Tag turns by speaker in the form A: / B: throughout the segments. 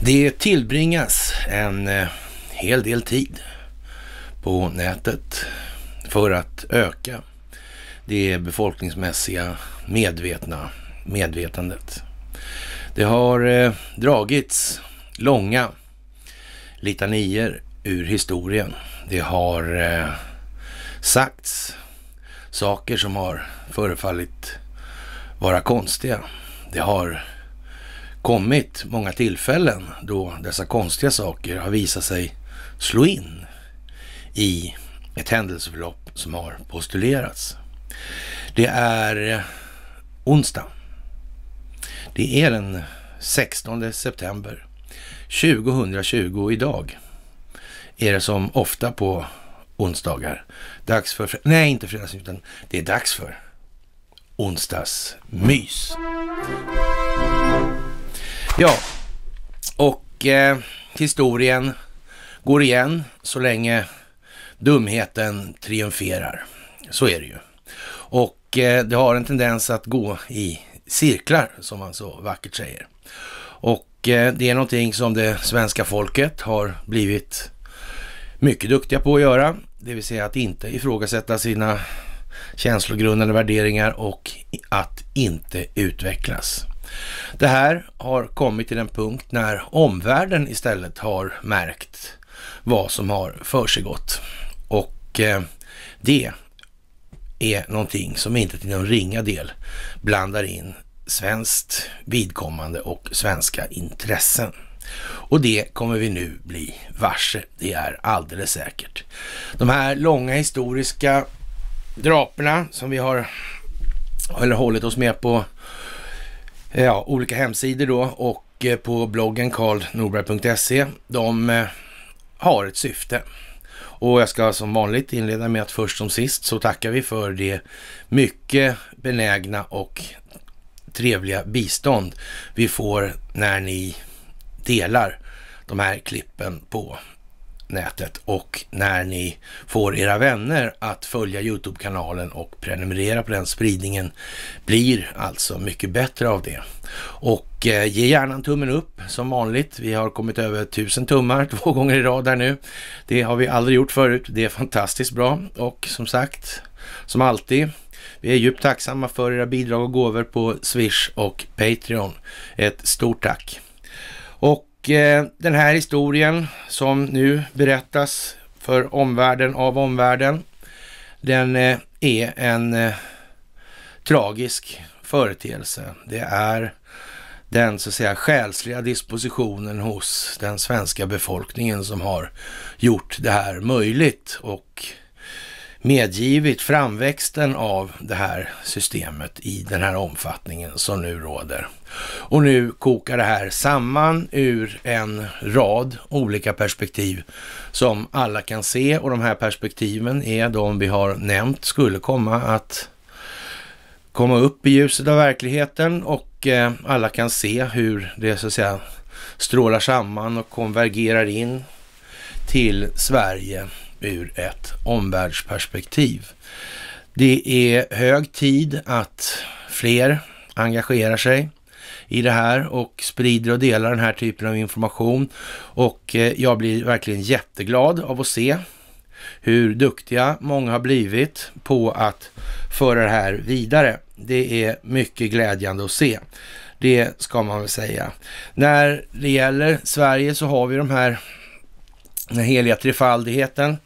A: Det tillbringas en eh, hel del tid på nätet för att öka det befolkningsmässiga medvetna medvetandet. Det har eh, dragits långa litanier ur historien. Det har eh, sagts saker som har förefallit vara konstiga. Det har kommit många tillfällen då dessa konstiga saker har visat sig slå in i ett händelseförlopp som har postulerats. Det är eh, onsdag. Det är den 16 september 2020 idag är det som ofta på onsdagar. Dags för, nej inte fredags utan det är dags för onsdagsmys. Ja, och eh, historien går igen så länge dumheten triumferar. Så är det ju. Och eh, det har en tendens att gå i cirklar, som man så vackert säger. Och eh, det är någonting som det svenska folket har blivit mycket duktiga på att göra. Det vill säga att inte ifrågasätta sina känslogrundande värderingar och att inte utvecklas. Det här har kommit till en punkt när omvärlden istället har märkt vad som har försiggått. Och eh, det är någonting som inte till någon ringa del blandar in svenskt vidkommande och svenska intressen. Och det kommer vi nu bli varse, det är alldeles säkert. De här långa historiska draperna som vi har eller hållit oss med på ja, olika hemsidor då och eh, på bloggen karlnorberg.se. De eh, har ett syfte. Och jag ska som vanligt inleda med att först som sist så tackar vi för det mycket benägna och trevliga bistånd vi får när ni delar de här klippen på nätet och när ni får era vänner att följa Youtube-kanalen och prenumerera på den. Spridningen blir alltså mycket bättre av det. Och eh, ge gärna en tummen upp som vanligt. Vi har kommit över tusen tummar två gånger i rad där nu. Det har vi aldrig gjort förut. Det är fantastiskt bra och som sagt, som alltid vi är djupt tacksamma för era bidrag och gåvor på Swish och Patreon. Ett stort tack! Och Eh, den här historien som nu berättas för omvärlden av omvärlden, den eh, är en eh, tragisk företeelse. Det är den så att säga själsliga dispositionen hos den svenska befolkningen som har gjort det här möjligt och medgivit framväxten av det här systemet i den här omfattningen som nu råder. Och nu kokar det här samman ur en rad olika perspektiv som alla kan se och de här perspektiven är de vi har nämnt skulle komma att komma upp i ljuset av verkligheten och eh, alla kan se hur det så att säga strålar samman och konvergerar in till Sverige ur ett omvärldsperspektiv. Det är hög tid att fler engagerar sig i det här och sprider och delar den här typen av information. Och eh, jag blir verkligen jätteglad av att se hur duktiga många har blivit på att föra det här vidare. Det är mycket glädjande att se. Det ska man väl säga. När det gäller Sverige så har vi de här den heliga trefaldigheten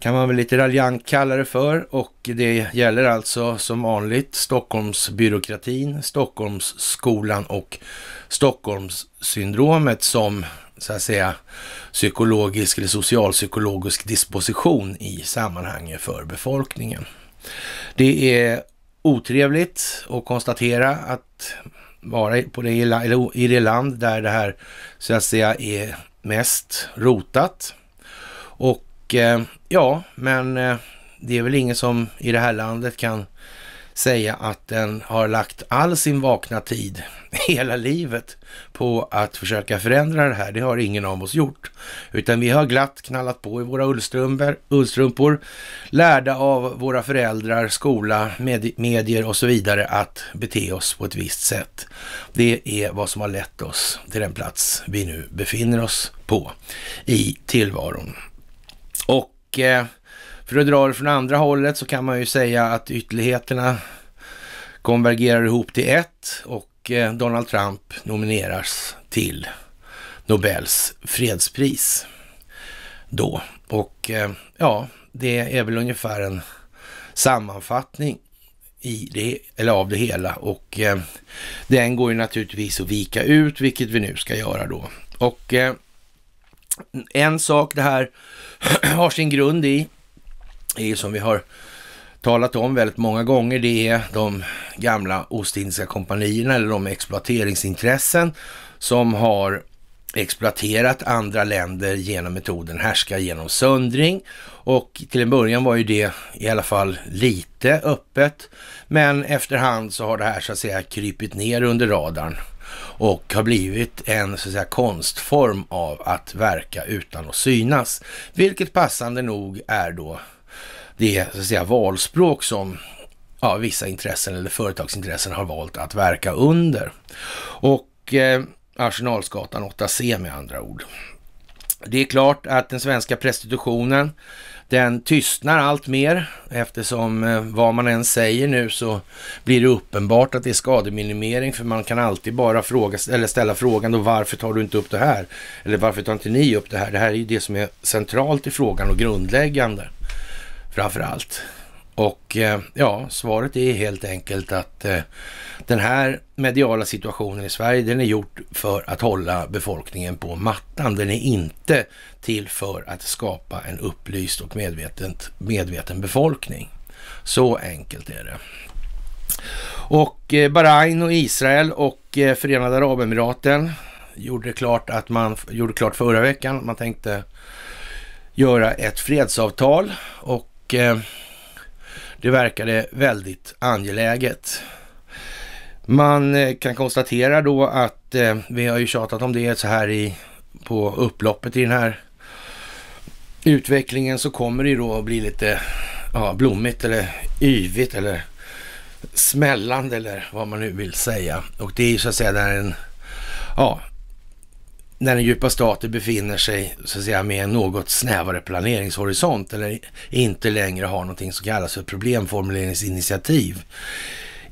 A: kan man väl lite raljant kalla det för och det gäller alltså som vanligt Stockholmsbyråkratin, Stockholmsskolan och Stockholmssyndromet som så att säga psykologisk eller socialpsykologisk disposition i sammanhanget för befolkningen. Det är otrevligt att konstatera att vara på det, i det land där det här så att säga är mest rotat. Och och eh, ja, men eh, det är väl ingen som i det här landet kan säga att den har lagt all sin vakna tid, hela livet, på att försöka förändra det här. Det har ingen av oss gjort, utan vi har glatt knallat på i våra ullstrumpor, lärda av våra föräldrar, skola, med medier och så vidare att bete oss på ett visst sätt. Det är vad som har lett oss till den plats vi nu befinner oss på i tillvaron. Eh, för att dra det från andra hållet så kan man ju säga att ytterligheterna konvergerar ihop till ett och eh, Donald Trump nomineras till Nobels fredspris då. Och eh, ja, det är väl ungefär en sammanfattning i det, eller av det hela och eh, den går ju naturligtvis att vika ut, vilket vi nu ska göra då. Och eh, en sak det här har sin grund i, är som vi har talat om väldigt många gånger, det är de gamla Ostindiska kompanierna eller de exploateringsintressen som har exploaterat andra länder genom metoden härska genom söndring. Och till en början var ju det i alla fall lite öppet, men efterhand så har det här så att säga krypit ner under radarn och har blivit en så att säga, konstform av att verka utan att synas. Vilket passande nog är då det så att säga, valspråk som ja, vissa intressen eller företagsintressen har valt att verka under. Och eh, Arsenalsgatan 8C med andra ord. Det är klart att den svenska prostitutionen den tystnar allt mer eftersom eh, vad man än säger nu så blir det uppenbart att det är skademinimering för man kan alltid bara fråga, eller ställa frågan då varför tar du inte upp det här? Eller varför tar inte ni upp det här? Det här är ju det som är centralt i frågan och grundläggande framför allt. Och eh, ja, svaret är helt enkelt att eh, den här mediala situationen i Sverige, den är gjord för att hålla befolkningen på mattan. Den är inte till för att skapa en upplyst och medvetet, medveten befolkning. Så enkelt är det. Och eh, Bahrain och Israel och eh, Förenade Arabemiraten gjorde klart att man gjorde klart förra veckan att man tänkte göra ett fredsavtal och eh, det verkade väldigt angeläget. Man eh, kan konstatera då att eh, vi har ju tjatat om det så här i, på upploppet i den här utvecklingen så kommer det ju då att bli lite ja, blommigt eller yvigt eller smällande eller vad man nu vill säga. Och det är ju så att säga när en ja, när den djupa staten befinner sig så att säga, med en något snävare planeringshorisont eller inte längre har någonting som kallas för problemformuleringsinitiativ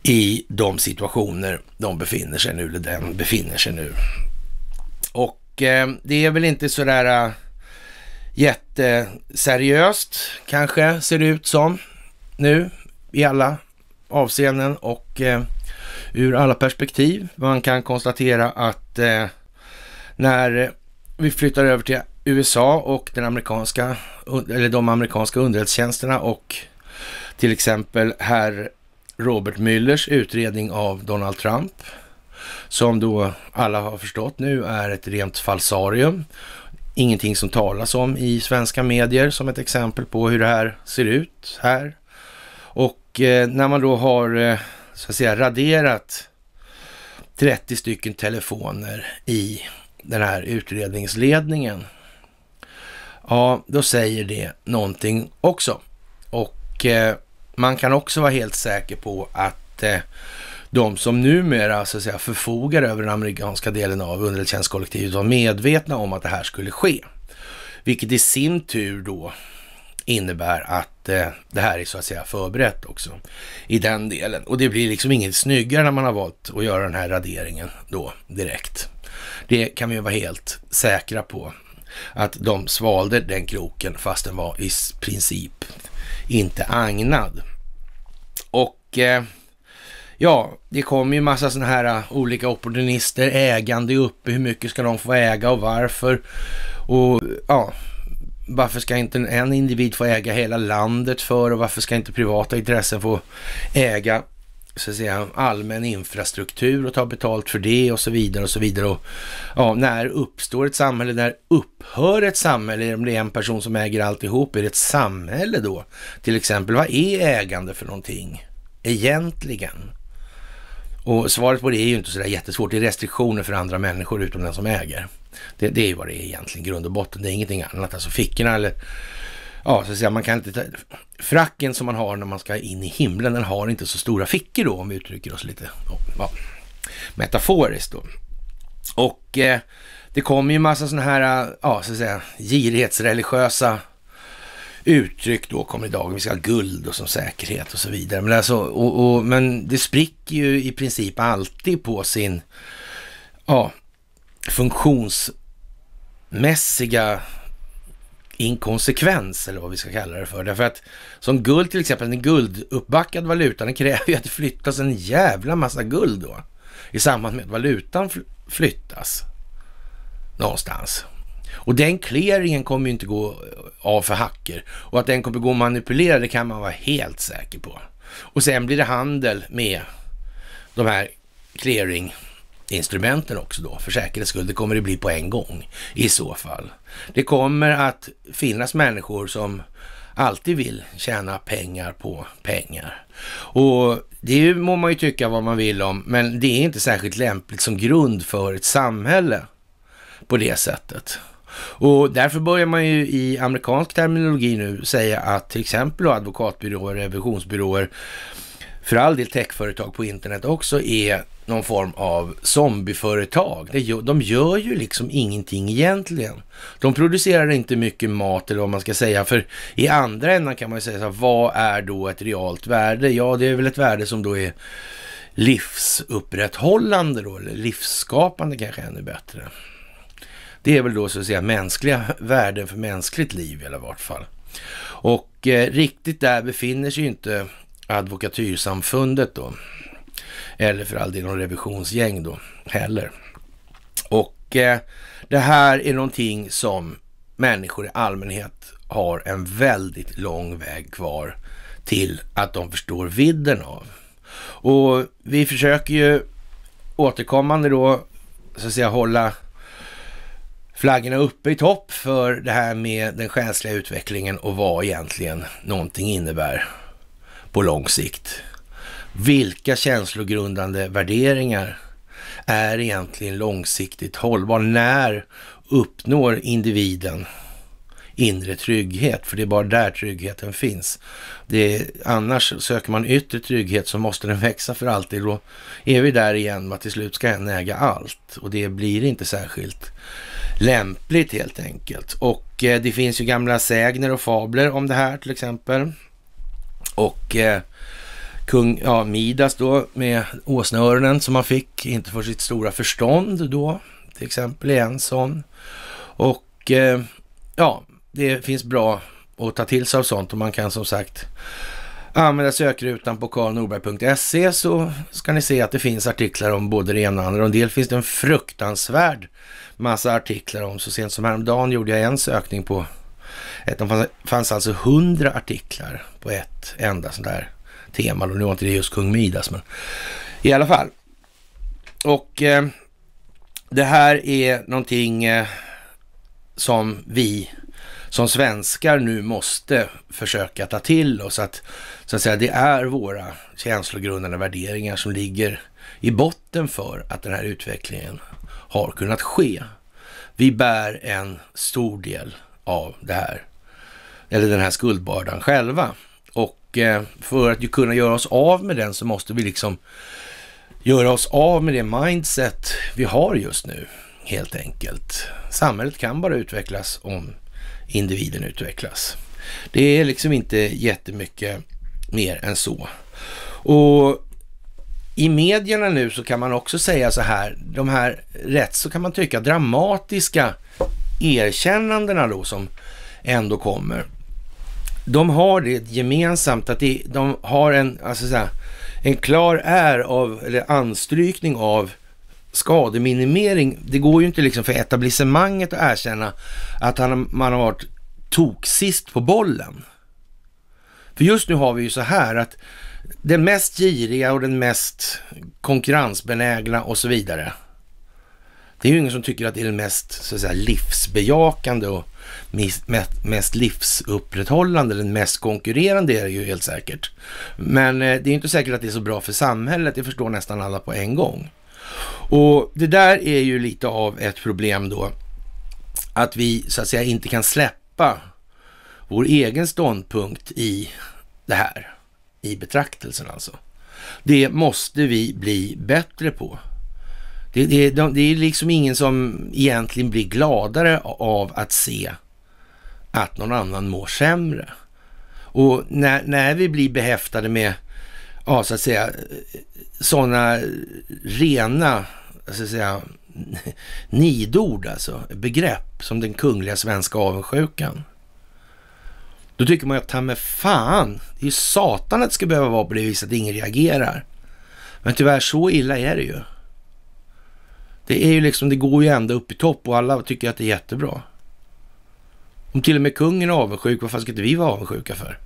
A: i de situationer de befinner sig nu, eller den befinner sig nu. Och eh, det är väl inte sådär äh, eh, jätteseriöst kanske ser det ut som nu i alla avseenden och eh, ur alla perspektiv. Man kan konstatera att eh, när vi flyttar över till USA och den amerikanska, eller de amerikanska underrättelsetjänsterna och till exempel herr Robert Müllers utredning av Donald Trump, som då alla har förstått nu är ett rent falsarium. Ingenting som talas om i svenska medier som ett exempel på hur det här ser ut här. Och eh, när man då har, eh, så att säga, raderat 30 stycken telefoner i den här utredningsledningen. Ja, då säger det någonting också. Och eh, man kan också vara helt säker på att eh, de som numera så att säga, förfogar över den amerikanska delen av underrättelsetjänstkollektivet var medvetna om att det här skulle ske. Vilket i sin tur då innebär att eh, det här är så att säga förberett också i den delen. Och det blir liksom inget snyggare när man har valt att göra den här raderingen då direkt. Det kan vi vara helt säkra på. Att de svalde den kroken fast den var i princip inte agnad. Och eh, ja, det kom ju massa sådana här eh, olika opportunister, ägande uppe, hur mycket ska de få äga och varför? Och ja, varför ska inte en individ få äga hela landet för och varför ska inte privata intressen få äga så att säga, allmän infrastruktur och ta betalt för det och så vidare och så vidare. Och, ja, när uppstår ett samhälle? När upphör ett samhälle? Om det är en person som äger alltihop, är det ett samhälle då? Till exempel, vad är ägande för någonting egentligen? Och svaret på det är ju inte sådär jättesvårt. Det är restriktioner för andra människor utom den som äger. Det, det är ju vad det är egentligen, grund och botten. Det är ingenting annat. Alltså fickorna eller ja, så att säga, man kan inte ta, fracken som man har när man ska in i himlen, den har inte så stora fickor då, om vi uttrycker oss lite ja, metaforiskt då. Och eh, det kommer ju massa sådana här, eh, ja, så att säga, girighetsreligiösa uttryck då kommer idag. Vi ska ha guld och som säkerhet och så vidare. Men, alltså, och, och, men det spricker ju i princip alltid på sin ja, funktionsmässiga inkonsekvens eller vad vi ska kalla det för. Därför att som guld till exempel, en gulduppbackad valuta, den kräver ju att det flyttas en jävla massa guld då i samband med att valutan flyttas någonstans. Och den clearingen kommer ju inte gå eh, av för hacker och att den kommer gå att manipulera det kan man vara helt säker på. Och sen blir det handel med de här clearing instrumenten också då, för säkerhets skull. Det kommer det bli på en gång i så fall. Det kommer att finnas människor som alltid vill tjäna pengar på pengar. Och det må man ju tycka vad man vill om, men det är inte särskilt lämpligt som grund för ett samhälle på det sättet. Och därför börjar man ju i amerikansk terminologi nu säga att till exempel advokatbyråer, revisionsbyråer, för all del techföretag på internet också är någon form av zombieföretag. De gör ju liksom ingenting egentligen. De producerar inte mycket mat eller vad man ska säga, för i andra änden kan man ju säga så här, vad är då ett realt värde? Ja, det är väl ett värde som då är livsupprätthållande då, eller livsskapande kanske ännu bättre. Det är väl då så att säga mänskliga värden för mänskligt liv i alla vart fall. Och eh, riktigt där befinner sig ju inte advokatyrsamfundet då. Eller för all del någon revisionsgäng då heller. Och eh, det här är någonting som människor i allmänhet har en väldigt lång väg kvar till att de förstår vidden av. Och vi försöker ju återkommande då, så att säga, hålla flaggorna uppe i topp för det här med den själsliga utvecklingen och vad egentligen någonting innebär på lång sikt. Vilka känslogrundande värderingar är egentligen långsiktigt hållbar? När uppnår individen inre trygghet? För det är bara där tryggheten finns. Det är, annars söker man yttre trygghet så måste den växa för alltid. Då är vi där igen att till slut ska en äga allt och det blir inte särskilt lämpligt helt enkelt. Och eh, det finns ju gamla sägner och fabler om det här till exempel. Och eh, kung ja, Midas då med åsnöronen som han fick, inte för sitt stora förstånd då, till exempel är en sån. Och eh, ja, det finns bra att ta till sig av sånt och man kan som sagt använda sökrutan på karlnorberg.se så ska ni se att det finns artiklar om både det ena och andra. En del finns det en fruktansvärd massa artiklar om. Så sent som häromdagen gjorde jag en sökning på ett, det fanns alltså hundra artiklar på ett enda sånt där teman. Och nu var inte det just kung Midas, men i alla fall. Och eh, det här är någonting eh, som vi som svenskar nu måste försöka ta till oss. Att, så att säga, det är våra känslogrundande värderingar som ligger i botten för att den här utvecklingen har kunnat ske. Vi bär en stor del av det här, eller den här skuldbördan själva. Eh, för att ju kunna göra oss av med den så måste vi liksom göra oss av med det mindset vi har just nu, helt enkelt. Samhället kan bara utvecklas om individen utvecklas. Det är liksom inte jättemycket mer än så. Och i medierna nu så kan man också säga så här, de här rätt så kan man tycka dramatiska erkännandena då som ändå kommer de har det gemensamt att de har en, alltså så här, en klar är av, eller anstrykning av skademinimering. Det går ju inte liksom för etablissemanget att erkänna att han, man har varit toksist på bollen. För just nu har vi ju så här att den mest giriga och den mest konkurrensbenägna och så vidare. Det är ju ingen som tycker att det är den mest så att säga, livsbejakande och mest livsupprätthållande, den mest konkurrerande är det ju helt säkert. Men eh, det är inte säkert att det är så bra för samhället, det förstår nästan alla på en gång. Och det där är ju lite av ett problem då, att vi så att säga inte kan släppa vår egen ståndpunkt i det här, i betraktelsen alltså. Det måste vi bli bättre på. Det, det, det, är liksom ingen som egentligen blir gladare av att se att någon annan mår sämre. Och när, när vi blir behäftade med, ja så att säga, sådana rena, så att säga, nidord alltså, begrepp som den kungliga svenska avundsjukan. Då tycker man ju att ta med fan, det är ju satan att det ska behöva vara på det viset att ingen reagerar. Men tyvärr så illa är det ju. Det är ju liksom, det går ju ända upp i topp och alla tycker att det är jättebra. Om till och med kungen är avundsjuk, varför ska inte vi vara avundsjuka för?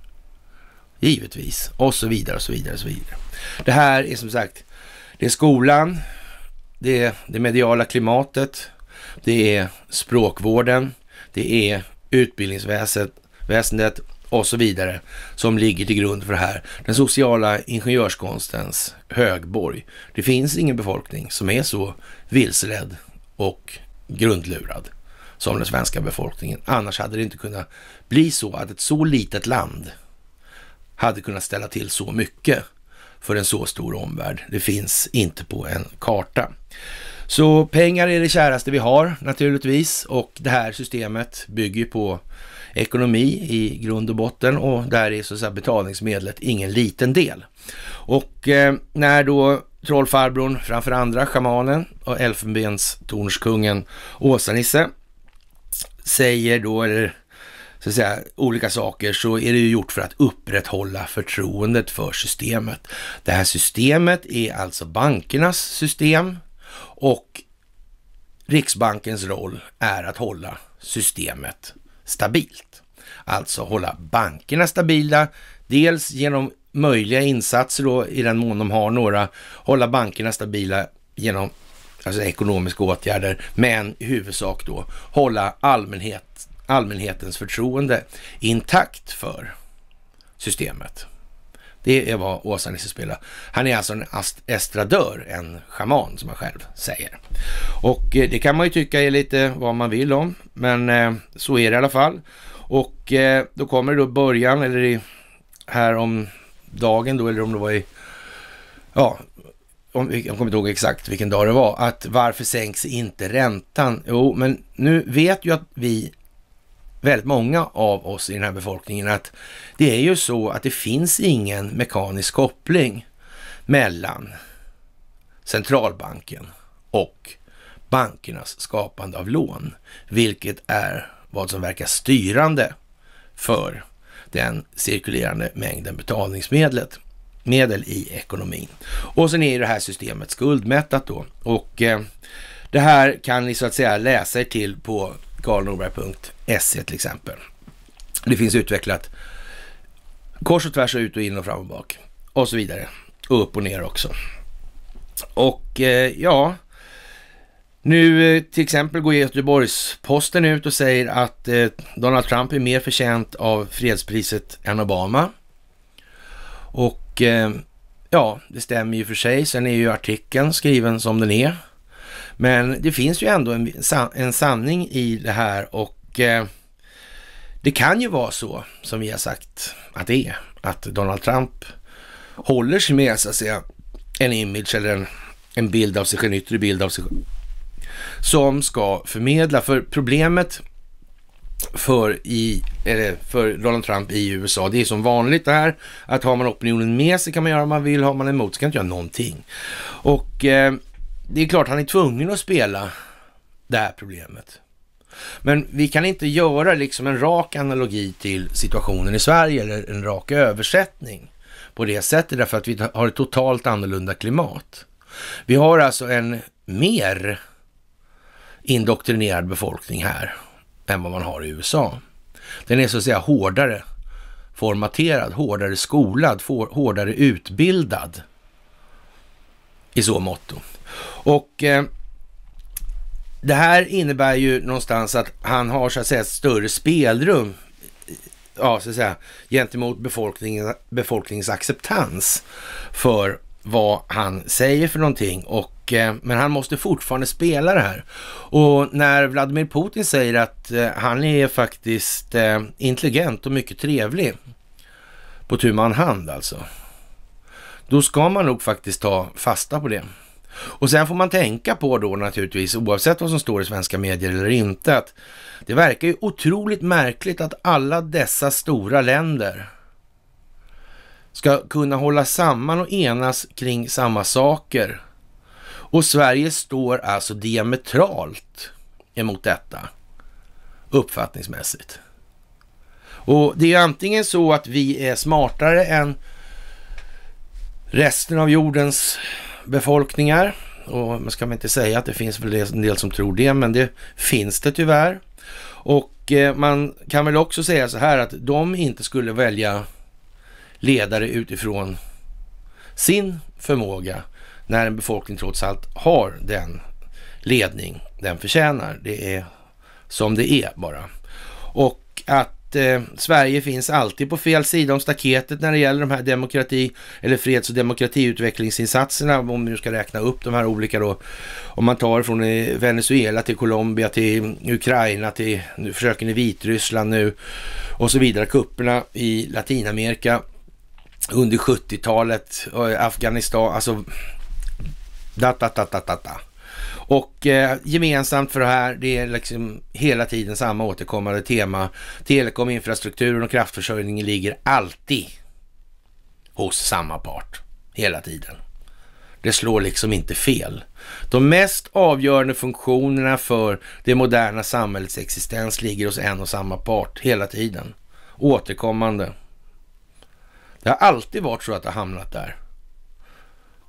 A: Givetvis. Och så vidare och så vidare och så vidare. Det här är som sagt, det är skolan, det är det mediala klimatet, det är språkvården, det är utbildningsväsendet och så vidare som ligger till grund för det här. Den sociala ingenjörskonstens högborg. Det finns ingen befolkning som är så vilseledd och grundlurad som den svenska befolkningen. Annars hade det inte kunnat bli så att ett så litet land hade kunnat ställa till så mycket för en så stor omvärld. Det finns inte på en karta. Så pengar är det käraste vi har naturligtvis och det här systemet bygger på ekonomi i grund och botten och där är så att säga betalningsmedlet ingen liten del. Och eh, när då trollfarbrorn framför andra, schamanen och elfenbenstornskungen Åsa-Nisse säger då, eller så att säga, olika saker så är det ju gjort för att upprätthålla förtroendet för systemet. Det här systemet är alltså bankernas system och Riksbankens roll är att hålla systemet stabilt. Alltså hålla bankerna stabila, dels genom möjliga insatser då i den mån de har några, hålla bankerna stabila genom alltså ekonomiska åtgärder, men i huvudsak då hålla allmänhet, allmänhetens förtroende intakt för systemet. Det är vad Åsa Nisse spelar. Han är alltså en estradör, en schaman som han själv säger. Och eh, det kan man ju tycka är lite vad man vill om, men eh, så är det i alla fall. Och eh, då kommer det då början, eller i, här om dagen då, eller om det var i, ja, om, jag kommer inte ihåg exakt vilken dag det var, att varför sänks inte räntan? Jo, men nu vet ju att vi, väldigt många av oss i den här befolkningen, att det är ju så att det finns ingen mekanisk koppling mellan centralbanken och bankernas skapande av lån, vilket är vad som verkar styrande för den cirkulerande mängden betalningsmedlet medel i ekonomin. Och sen är det här systemet skuldmättat då. Och eh, det här kan ni så att säga läsa er till på karlnorberg.se till exempel. Det finns utvecklat kors och tvärs och ut och in och fram och bak och så vidare. Och upp och ner också. Och eh, ja, nu eh, till exempel går Göteborgs-Posten ut och säger att Donald Trump är mer förtjänt av fredspriset än Obama. Och eh, ja, det stämmer ju för sig. Sen är ju artikeln skriven som den är. Men det finns ju ändå en, en sanning i det här och eh, det kan ju vara så som vi har sagt att det är, att Donald Trump håller sig med så att säga en image eller en, en bild av sig en yttre bild av sig själv som ska förmedla. För problemet för, i, eller för Donald Trump i USA. Det är som vanligt där att har man opinionen med sig kan man göra vad man vill, har man emot sig kan man inte göra någonting. Och eh, det är klart han är tvungen att spela det här problemet. Men vi kan inte göra liksom en rak analogi till situationen i Sverige eller en rak översättning på det sättet därför att vi har ett totalt annorlunda klimat. Vi har alltså en mer indoktrinerad befolkning här än vad man har i USA. Den är så att säga hårdare formaterad, hårdare skolad, hårdare utbildad i så motto. Och eh, det här innebär ju någonstans att han har så att säga större spelrum ja, så att säga, gentemot befolkningens, befolkningens acceptans för vad han säger för någonting. Och, eh, men han måste fortfarande spela det här. Och när Vladimir Putin säger att eh, han är faktiskt eh, intelligent och mycket trevlig på tu man hand alltså. Då ska man nog faktiskt ta fasta på det. Och sen får man tänka på då naturligtvis, oavsett vad som står i svenska medier eller inte, att det verkar ju otroligt märkligt att alla dessa stora länder ska kunna hålla samman och enas kring samma saker. Och Sverige står alltså diametralt emot detta uppfattningsmässigt. Och det är antingen så att vi är smartare än resten av jordens befolkningar. Och man ska inte säga att det finns väl en del som tror det, men det finns det tyvärr. Och eh, man kan väl också säga så här att de inte skulle välja ledare utifrån sin förmåga när en befolkning trots allt har den ledning den förtjänar. Det är som det är bara. Och att eh, Sverige finns alltid på fel sida om staketet när det gäller de här demokrati eller freds och demokratiutvecklingsinsatserna, om vi nu ska räkna upp de här olika då. Om man tar från eh, Venezuela till Colombia till Ukraina till nu försöken i Vitryssland nu och så vidare, kupperna i Latinamerika under 70-talet, eh, Afghanistan, alltså da, da, da, da, da, da. Och eh, gemensamt för det här, det är liksom hela tiden samma återkommande tema. Telekom, infrastrukturen och kraftförsörjningen ligger alltid hos samma part. Hela tiden. Det slår liksom inte fel. De mest avgörande funktionerna för det moderna samhällets existens ligger hos en och samma part hela tiden. Återkommande. Det har alltid varit så att det har hamnat där.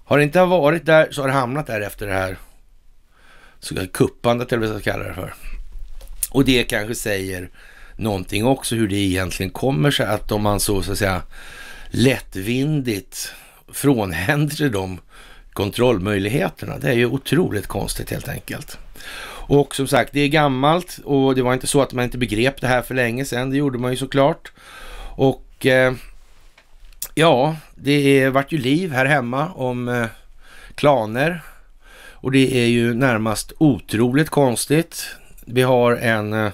A: Har det inte varit där så har det hamnat där efter det här så kuppandet eller vad jag ska kalla det för. Och det kanske säger någonting också hur det egentligen kommer sig att om man så, så att säga lättvindigt frånhänder sig de kontrollmöjligheterna. Det är ju otroligt konstigt helt enkelt. Och som sagt, det är gammalt och det var inte så att man inte begrep det här för länge sedan. Det gjorde man ju såklart. Och eh, Ja, det vart ju liv här hemma om eh, klaner och det är ju närmast otroligt konstigt. Vi har en eh,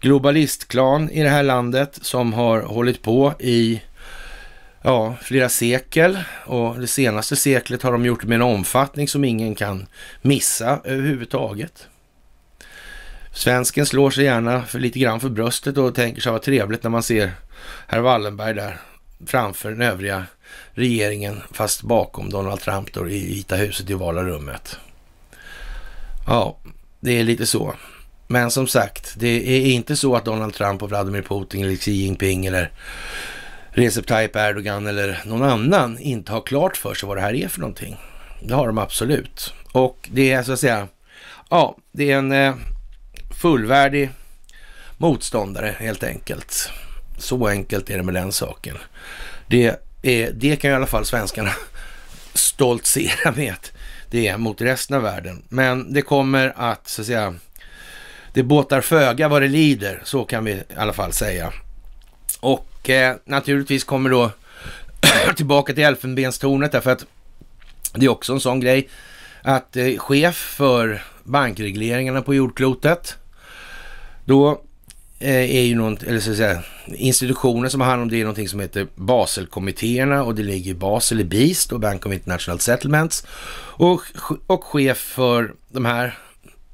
A: globalistklan i det här landet som har hållit på i ja, flera sekel och det senaste seklet har de gjort med en omfattning som ingen kan missa överhuvudtaget. Svensken slår sig gärna för lite grann för bröstet och tänker sig vad trevligt när man ser herr Wallenberg där framför den övriga regeringen, fast bakom Donald Trump då i Vita huset i Ovala rummet. Ja, det är lite så. Men som sagt, det är inte så att Donald Trump och Vladimir Putin eller Xi Jinping eller Recep Tayyip Erdogan eller någon annan inte har klart för sig vad det här är för någonting. Det har de absolut. Och det är så att säga, ja, det är en eh, fullvärdig motståndare helt enkelt. Så enkelt är det med den saken. Det, är, det kan i alla fall svenskarna stoltsera med det är mot resten av världen. Men det kommer att, så att säga, det båtar föga vad det lider, så kan vi i alla fall säga. Och eh, naturligtvis kommer då tillbaka till elfenbenstornet därför att det är också en sån grej att eh, chef för bankregleringarna på jordklotet, då eh, är ju något, eller så att säga, institutionen som har hand om det är någonting som heter Baselkommittéerna och det ligger Basel i BIST och Bank of International Settlements. Och, och chef för de här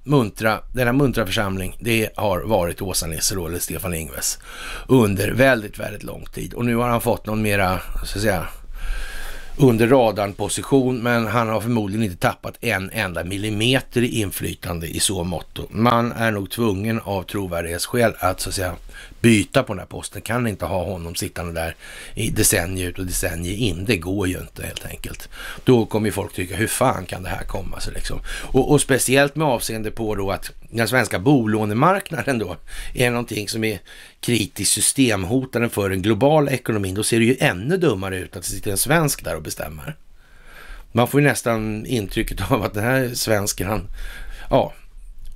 A: muntra, denna muntra församling, det har varit Åsa Nisselå eller Stefan Ingves under väldigt, väldigt lång tid. Och nu har han fått någon mera, så att säga, under radarn position, men han har förmodligen inte tappat en enda millimeter i inflytande i så mått. Man är nog tvungen av trovärdighetsskäl att så att säga byta på den här posten. Kan inte ha honom sittande där i decennier ut och decennier in. Det går ju inte helt enkelt. Då kommer ju folk tycka, hur fan kan det här komma sig liksom? Och, och speciellt med avseende på då att den svenska bolånemarknaden då är någonting som är kritiskt systemhotande för den globala ekonomin. Då ser det ju ännu dummare ut att det sitter en svensk där och bestämmer. Man får ju nästan intrycket av att den här svensken, han, ja,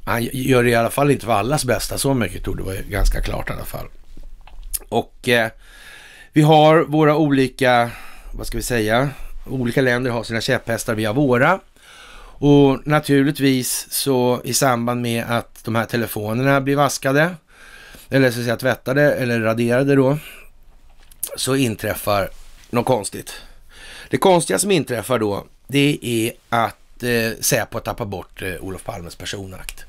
A: han gör det i alla fall inte för allas bästa. Så mycket tror det var ganska klart i alla fall. Och eh, vi har våra olika, vad ska vi säga, olika länder har sina käpphästar, vi har våra. Och naturligtvis så i samband med att de här telefonerna blir vaskade, eller så att säga tvättade eller raderade då, så inträffar något konstigt. Det konstiga som inträffar då, det är att eh, Säpo tappar bort eh, Olof Palmes personakt.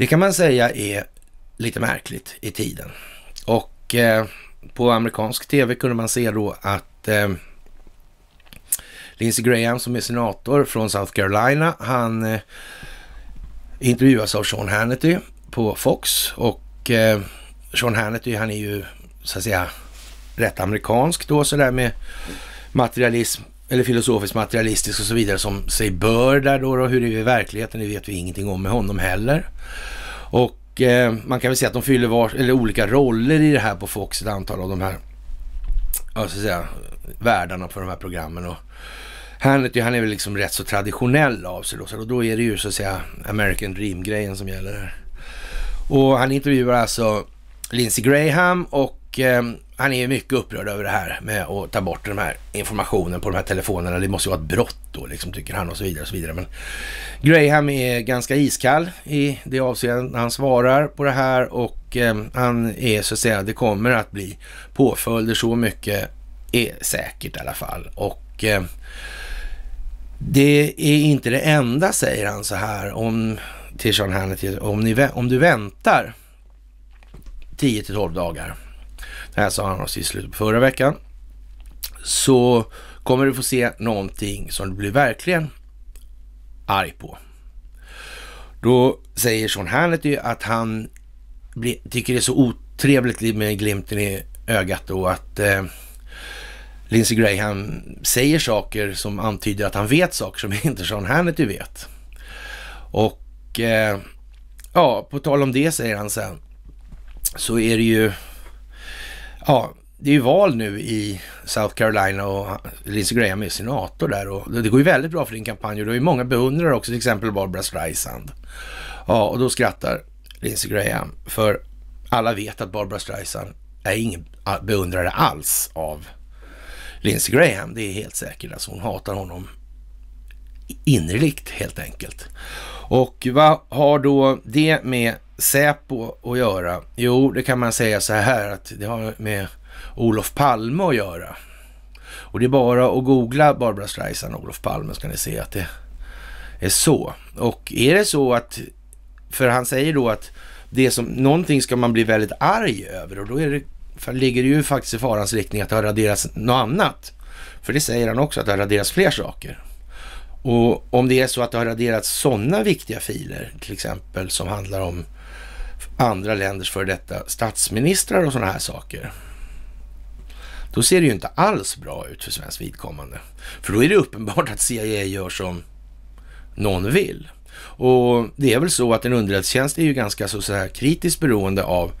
A: Det kan man säga är lite märkligt i tiden. Och eh, på amerikansk tv kunde man se då att eh, Lindsey Graham som är senator från South Carolina, han eh, intervjuas av Sean Hannity på Fox och eh, Sean Hannity han är ju så att säga rätt amerikansk då sådär med materialism eller filosofiskt materialistisk och så vidare som sig bör där då. då. Hur det är i verkligheten, det vet vi ingenting om med honom heller. Och eh, man kan väl säga att de fyller var, eller olika roller i det här på Fox, ett antal av de här alltså säga, värdarna för de här programmen. Och Hannity, han är väl liksom rätt så traditionell av sig då, så då är det ju så att säga American Dream-grejen som gäller här. Och han intervjuar alltså Lindsey Graham och och eh, han är ju mycket upprörd över det här med att ta bort den här informationen på de här telefonerna. Det måste ju vara ett brott då, liksom, tycker han och så vidare. Och så vidare. Men Graham är ganska iskall i det avseendet när han svarar på det här och eh, han är så att säga, det kommer att bli påföljder. Så mycket är säkert i alla fall. Och eh, det är inte det enda, säger han så här, om, till Sean Hannity, om, ni, om du väntar 10 till 12 dagar det här sa han oss i slutet på förra veckan, så kommer du få se någonting som du blir verkligen arg på. Då säger Sean Hannity att han tycker det är så otrevligt med glimten i ögat och att eh, Lindsey Graham säger saker som antyder att han vet saker som inte Sean Hannity vet. Och eh, ja, på tal om det säger han sen, så är det ju ja, det är ju val nu i South Carolina och Lindsey Graham är senator där och det går ju väldigt bra för din kampanj och det är många beundrare också, till exempel Barbara Streisand. Ja, och då skrattar Lindsey Graham för alla vet att Barbara Streisand är ingen beundrare alls av Lindsey Graham. Det är helt säkert, alltså hon hatar honom innerligt helt enkelt. Och vad har då det med Säpo att göra? Jo, det kan man säga så här att det har med Olof Palme att göra. Och det är bara att googla Barbara Streisand och Olof Palme ska ni se att det är så. Och är det så att, för han säger då att det som, någonting ska man bli väldigt arg över och då är det, för ligger det ju faktiskt i farans riktning att det har raderats något annat. För det säger han också, att det har raderats fler saker. Och om det är så att det har raderats sådana viktiga filer, till exempel som handlar om andra länders före detta statsministrar och sådana här saker. Då ser det ju inte alls bra ut för svenskt vidkommande. För då är det uppenbart att CIA gör som någon vill. Och det är väl så att en underrättelsetjänst är ju ganska så, så här kritiskt beroende av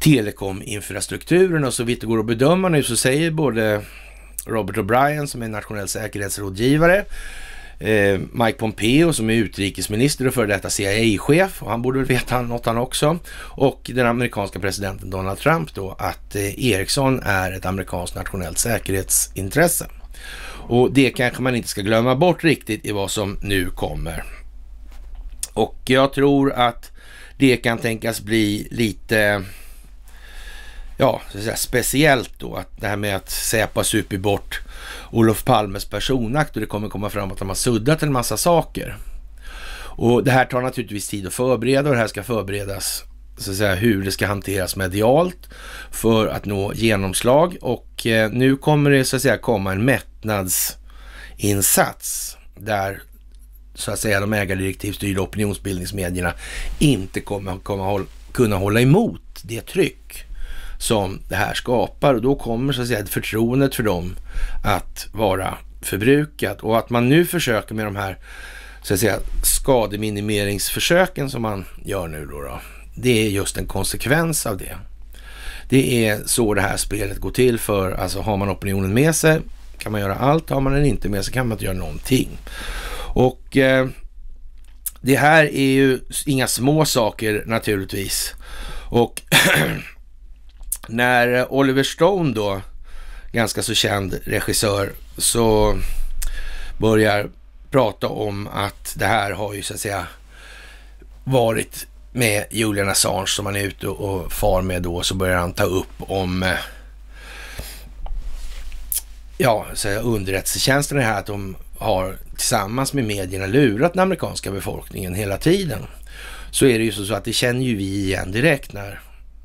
A: telekominfrastrukturen och så vitt det går att bedöma nu så säger både Robert O'Brien som är nationell säkerhetsrådgivare eh, Mike Pompeo som är utrikesminister och före detta CIA-chef och han borde väl veta något han också. Och den amerikanska presidenten Donald Trump då att eh, Ericsson är ett amerikanskt nationellt säkerhetsintresse. Och det kanske man inte ska glömma bort riktigt i vad som nu kommer. Och jag tror att det kan tänkas bli lite ja, så att säga, speciellt då att det här med att Säpo super bort Olof Palmes personakt och det kommer komma fram att de har suddat en massa saker. Och det här tar naturligtvis tid att förbereda och det här ska förberedas så att säga, hur det ska hanteras medialt för att nå genomslag. Och eh, nu kommer det så att säga komma en mättnadsinsats där så att säga de ägardirektivstyrda opinionsbildningsmedierna inte kommer, kommer hålla, kunna hålla emot det tryck som det här skapar och då kommer så att säga förtroendet för dem att vara förbrukat och att man nu försöker med de här så att säga skademinimeringsförsöken som man gör nu då, då det är just en konsekvens av det. Det är så det här spelet går till för, alltså har man opinionen med sig kan man göra allt, har man den inte med sig kan man inte göra någonting. Och eh, det här är ju inga små saker naturligtvis. Och när eh, Oliver Stone då, ganska så känd regissör, så börjar prata om att det här har ju så att säga varit med Julian Assange som han är ute och far med då, så börjar han ta upp om eh, ja, så underrättelsetjänsten är här att de har tillsammans med medierna lurat den amerikanska befolkningen hela tiden. Så är det ju så att det känner ju vi igen direkt när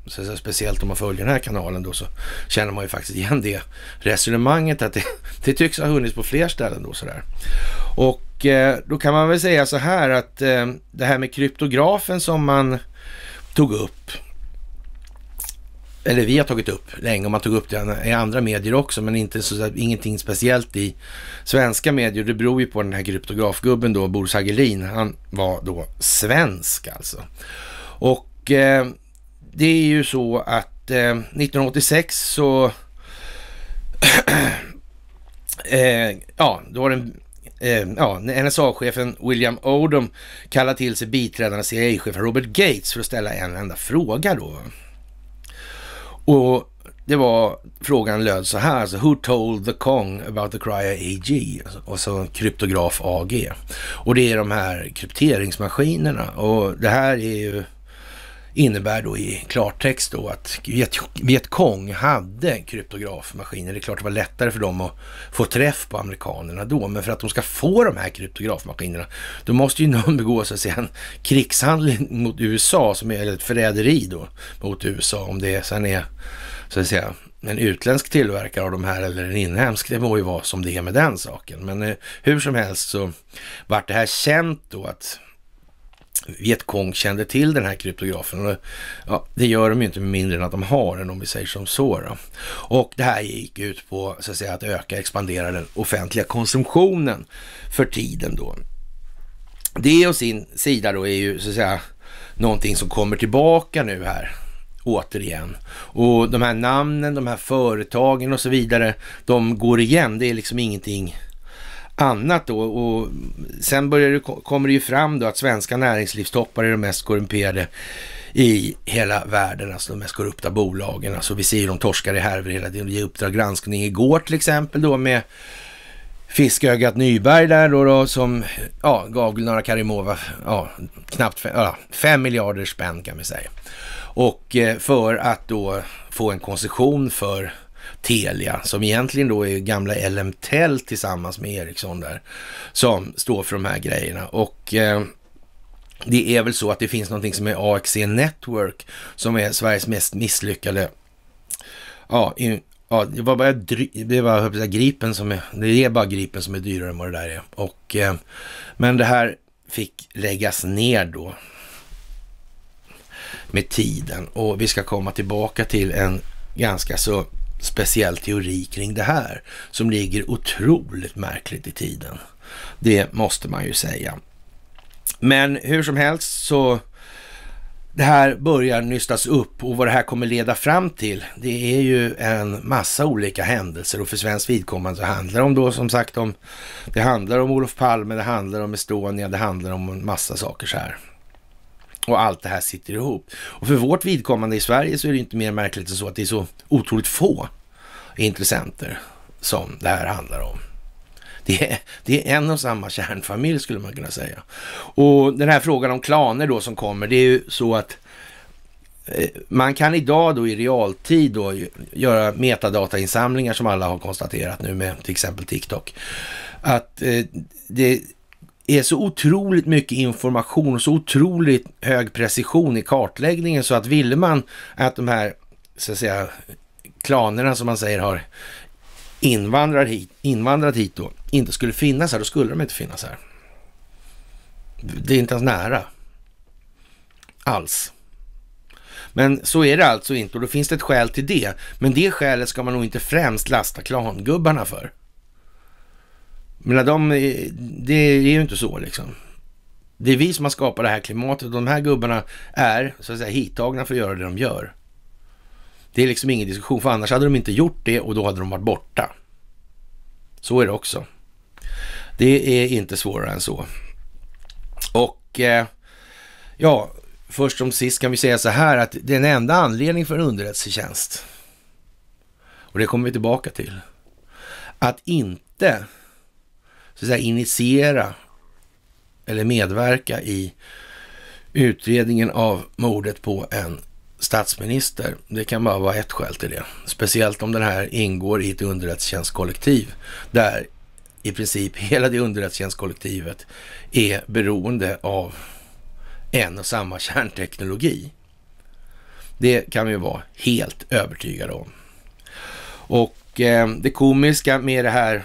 A: så speciellt om man följer den här kanalen då så känner man ju faktiskt igen det resonemanget att det, det tycks ha hunnits på fler ställen då sådär. Och eh, då kan man väl säga så här att eh, det här med kryptografen som man tog upp eller vi har tagit upp länge och man tog upp det i andra medier också, men inte så, att, ingenting speciellt i svenska medier. Det beror ju på den här kryptografgubben då, Boris Hagelin. Han var då svensk alltså. Och eh, det är ju så att eh, 1986 så... eh, ja, då var den... Eh, ja, NSA-chefen William Odom kallade till sig biträdande CIA-chefen Robert Gates för att ställa en enda fråga då. Och det var, frågan löd så här, alltså Who told the Kong about the Cryo AG? Och så kryptograf AG. Och det är de här krypteringsmaskinerna och det här är ju innebär då i klartext då att Viet Cong hade kryptografmaskiner. Det är klart det var lättare för dem att få träff på amerikanerna då, men för att de ska få de här kryptografmaskinerna, då måste ju någon begå så att säga, en krigshandling mot USA, som är ett förräderi då mot USA, om det sen är så att säga en utländsk tillverkare av de här eller en inhemsk, det må ju vara som det är med den saken. Men eh, hur som helst så vart det här känt då att Vietkong kände till den här kryptografen. Och, ja, det gör de ju inte mindre än att de har den om vi säger som så. Då. Och det här gick ut på så att, säga, att öka, expandera den offentliga konsumtionen för tiden då. Det å sin sida då är ju så att säga någonting som kommer tillbaka nu här återigen. Och de här namnen, de här företagen och så vidare, de går igen. Det är liksom ingenting annat då. Och sen börjar det, kommer det ju fram då att svenska näringslivstoppar är de mest korrumperade i hela världen, alltså de mest korrupta bolagen. Alltså vi ser ju de torskar i härvor hela tiden. Vi Uppdrag granskning igår till exempel då med fiskögat Nyberg där då, då som ja, gav Gulnara Karimova ja, knappt 5 ja, miljarder spänn kan vi säga. Och eh, för att då få en koncession för Telia som egentligen då är gamla LMTEL tillsammans med Ericsson där som står för de här grejerna. Och eh, det är väl så att det finns någonting som är AXC e Network som är Sveriges mest misslyckade ja, in, ja, det var bara, det var bara Gripen som är, det är bara Gripen som är dyrare än vad det där är. Och, eh, men det här fick läggas ner då med tiden och vi ska komma tillbaka till en ganska så speciell teori kring det här som ligger otroligt märkligt i tiden. Det måste man ju säga. Men hur som helst så det här börjar nystas upp och vad det här kommer leda fram till, det är ju en massa olika händelser och för svenskt vidkommande så handlar det om då som sagt om, det handlar om Olof Palme, det handlar om Estonia, det handlar om en massa saker så här och allt det här sitter ihop. Och för vårt vidkommande i Sverige så är det inte mer märkligt än så att det är så otroligt få intressenter som det här handlar om. Det är, det är en och samma kärnfamilj skulle man kunna säga. Och den här frågan om klaner då som kommer, det är ju så att eh, man kan idag då i realtid då göra metadatainsamlingar som alla har konstaterat nu med till exempel TikTok. Att eh, det är så otroligt mycket information och så otroligt hög precision i kartläggningen så att ville man att de här så att säga, klanerna som man säger har invandrat hit, invandrat hit då, inte skulle finnas här, då skulle de inte finnas här. Det är inte ens nära. Alls. Men så är det alltså inte och då finns det ett skäl till det. Men det skälet ska man nog inte främst lasta klangubbarna för menar, de, eh, det är ju inte så liksom. Det är vi som har skapat det här klimatet och de här gubbarna är så att säga hittagna för att göra det de gör. Det är liksom ingen diskussion, för annars hade de inte gjort det och då hade de varit borta. Så är det också. Det är inte svårare än så. Och eh, ja, först som sist kan vi säga så här att den enda anledningen för underrättelsetjänst, och det kommer vi tillbaka till, att inte så att säga, initiera eller medverka i utredningen av mordet på en statsminister. Det kan bara vara ett skäl till det. Speciellt om den här ingår i ett underrättelsetjänstkollektiv där i princip hela det underrättelsetjänstkollektivet är beroende av en och samma kärnteknologi. Det kan vi vara helt övertygade om. Och eh, det komiska med det här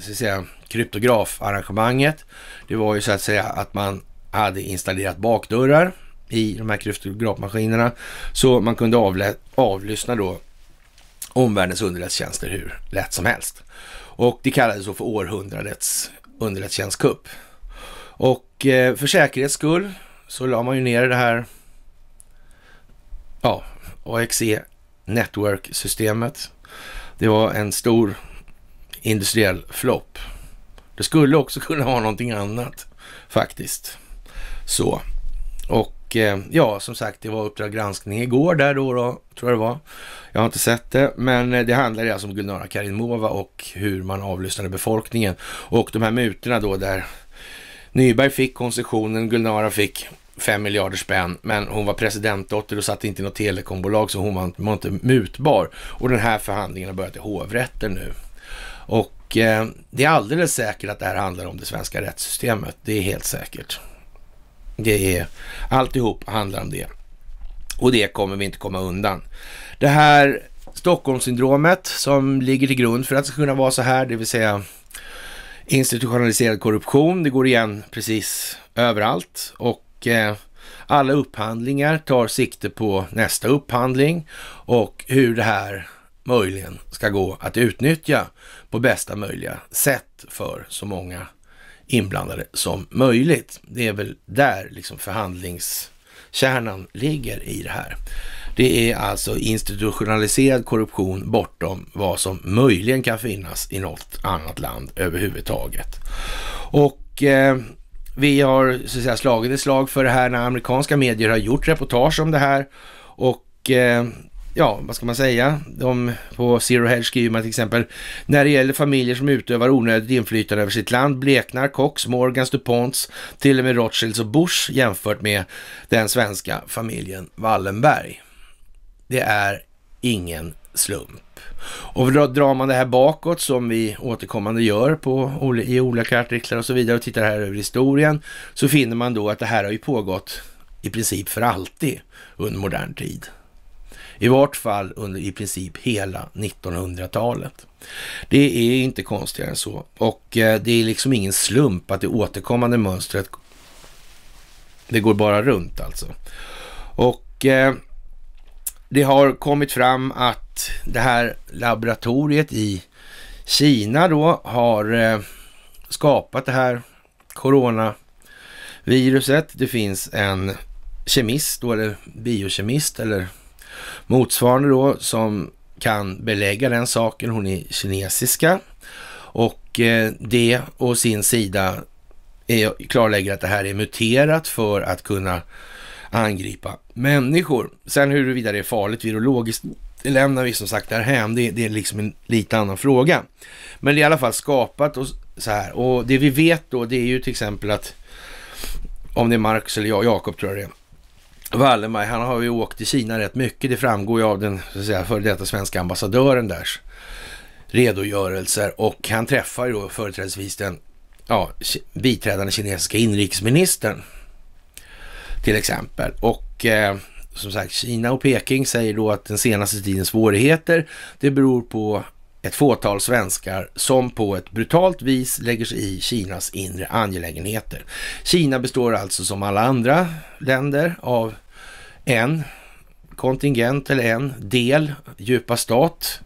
A: så att säga, kryptografarrangemanget. Det var ju så att säga att man hade installerat bakdörrar i de här kryptografmaskinerna så man kunde avlä- avlyssna då omvärldens underrättelsetjänster hur lätt som helst. Och det kallades så för århundradets underrättelsetjänstkupp. Och eh, för säkerhets skull så la man ju ner det här ja, AXE Network-systemet. Det var en stor industriell flopp det skulle också kunna vara någonting annat faktiskt. Så. Och eh, ja, som sagt, det var Uppdrag granskning igår där då, då, tror jag det var. Jag har inte sett det, men eh, det handlade alltså om Gulnara Karimova och hur man avlyssnade befolkningen och de här mutorna då där Nyberg fick koncessionen, Gulnara fick 5 miljarder spänn, men hon var presidentdotter och satt inte i något telekombolag så hon var inte, mutbar. Och den här förhandlingen har börjat i hovrätten nu. Och eh, det är alldeles säkert att det här handlar om det svenska rättssystemet. Det är helt säkert. Det är, alltihop handlar om det. Och det kommer vi inte komma undan. Det här Stockholmssyndromet som ligger till grund för att det ska kunna vara så här, det vill säga institutionaliserad korruption. Det går igen precis överallt och eh, alla upphandlingar tar sikte på nästa upphandling och hur det här möjligen ska gå att utnyttja på bästa möjliga sätt för så många inblandade som möjligt. Det är väl där liksom förhandlingskärnan ligger i det här. Det är alltså institutionaliserad korruption bortom vad som möjligen kan finnas i något annat land överhuvudtaget. Och eh, vi har så att säga, slagit ett slag för det här när amerikanska medier har gjort reportage om det här och eh, ja, vad ska man säga? De på Zero Hedge skriver man till exempel, när det gäller familjer som utövar onödigt inflytande över sitt land bleknar Cox, Morgans, DuPonts, till och med Rothschilds och Bush jämfört med den svenska familjen Wallenberg. Det är ingen slump. Och då drar man det här bakåt som vi återkommande gör på, i olika artiklar och så vidare och tittar här över historien så finner man då att det här har ju pågått i princip för alltid under modern tid. I vart fall under i princip hela 1900-talet. Det är inte konstigare än så. Och eh, det är liksom ingen slump att det återkommande mönstret, det går bara runt alltså. Och eh, det har kommit fram att det här laboratoriet i Kina då har eh, skapat det här coronaviruset. Det finns en kemist då, eller biokemist eller motsvarande då som kan belägga den saken. Hon är kinesiska och eh, det å sin sida är, klarlägger att det här är muterat för att kunna angripa människor. Sen huruvida det är farligt virologiskt det lämnar vi som sagt därhän. Det, det är liksom en lite annan fråga. Men det är i alla fall skapat och så här. Och det vi vet då, det är ju till exempel att om det är Marcus eller jag, Jakob tror jag det är, Wallenberg, han har ju åkt i Kina rätt mycket. Det framgår ju av den så att säga, före detta svenska ambassadören där redogörelser och han träffar ju då företrädesvis den ja, biträdande kinesiska inrikesministern till exempel. Och eh, som sagt, Kina och Peking säger då att den senaste tidens svårigheter, det beror på ett fåtal svenskar som på ett brutalt vis lägger sig i Kinas inre angelägenheter. Kina består alltså som alla andra länder av en kontingent eller en del djupa stat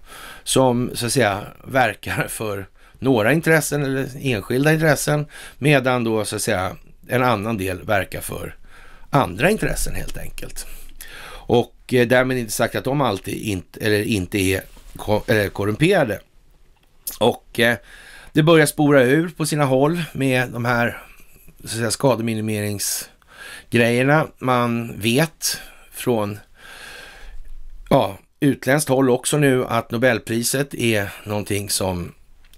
A: som så att säga verkar för några intressen eller enskilda intressen medan då så att säga en annan del verkar för andra intressen helt enkelt. Och eh, därmed inte sagt att de alltid inte, eller inte är korrumperade. Och eh, det börjar spora ur på sina håll med de här så att säga, skademinimerings grejerna. Man vet från ja, utländskt håll också nu att Nobelpriset är någonting som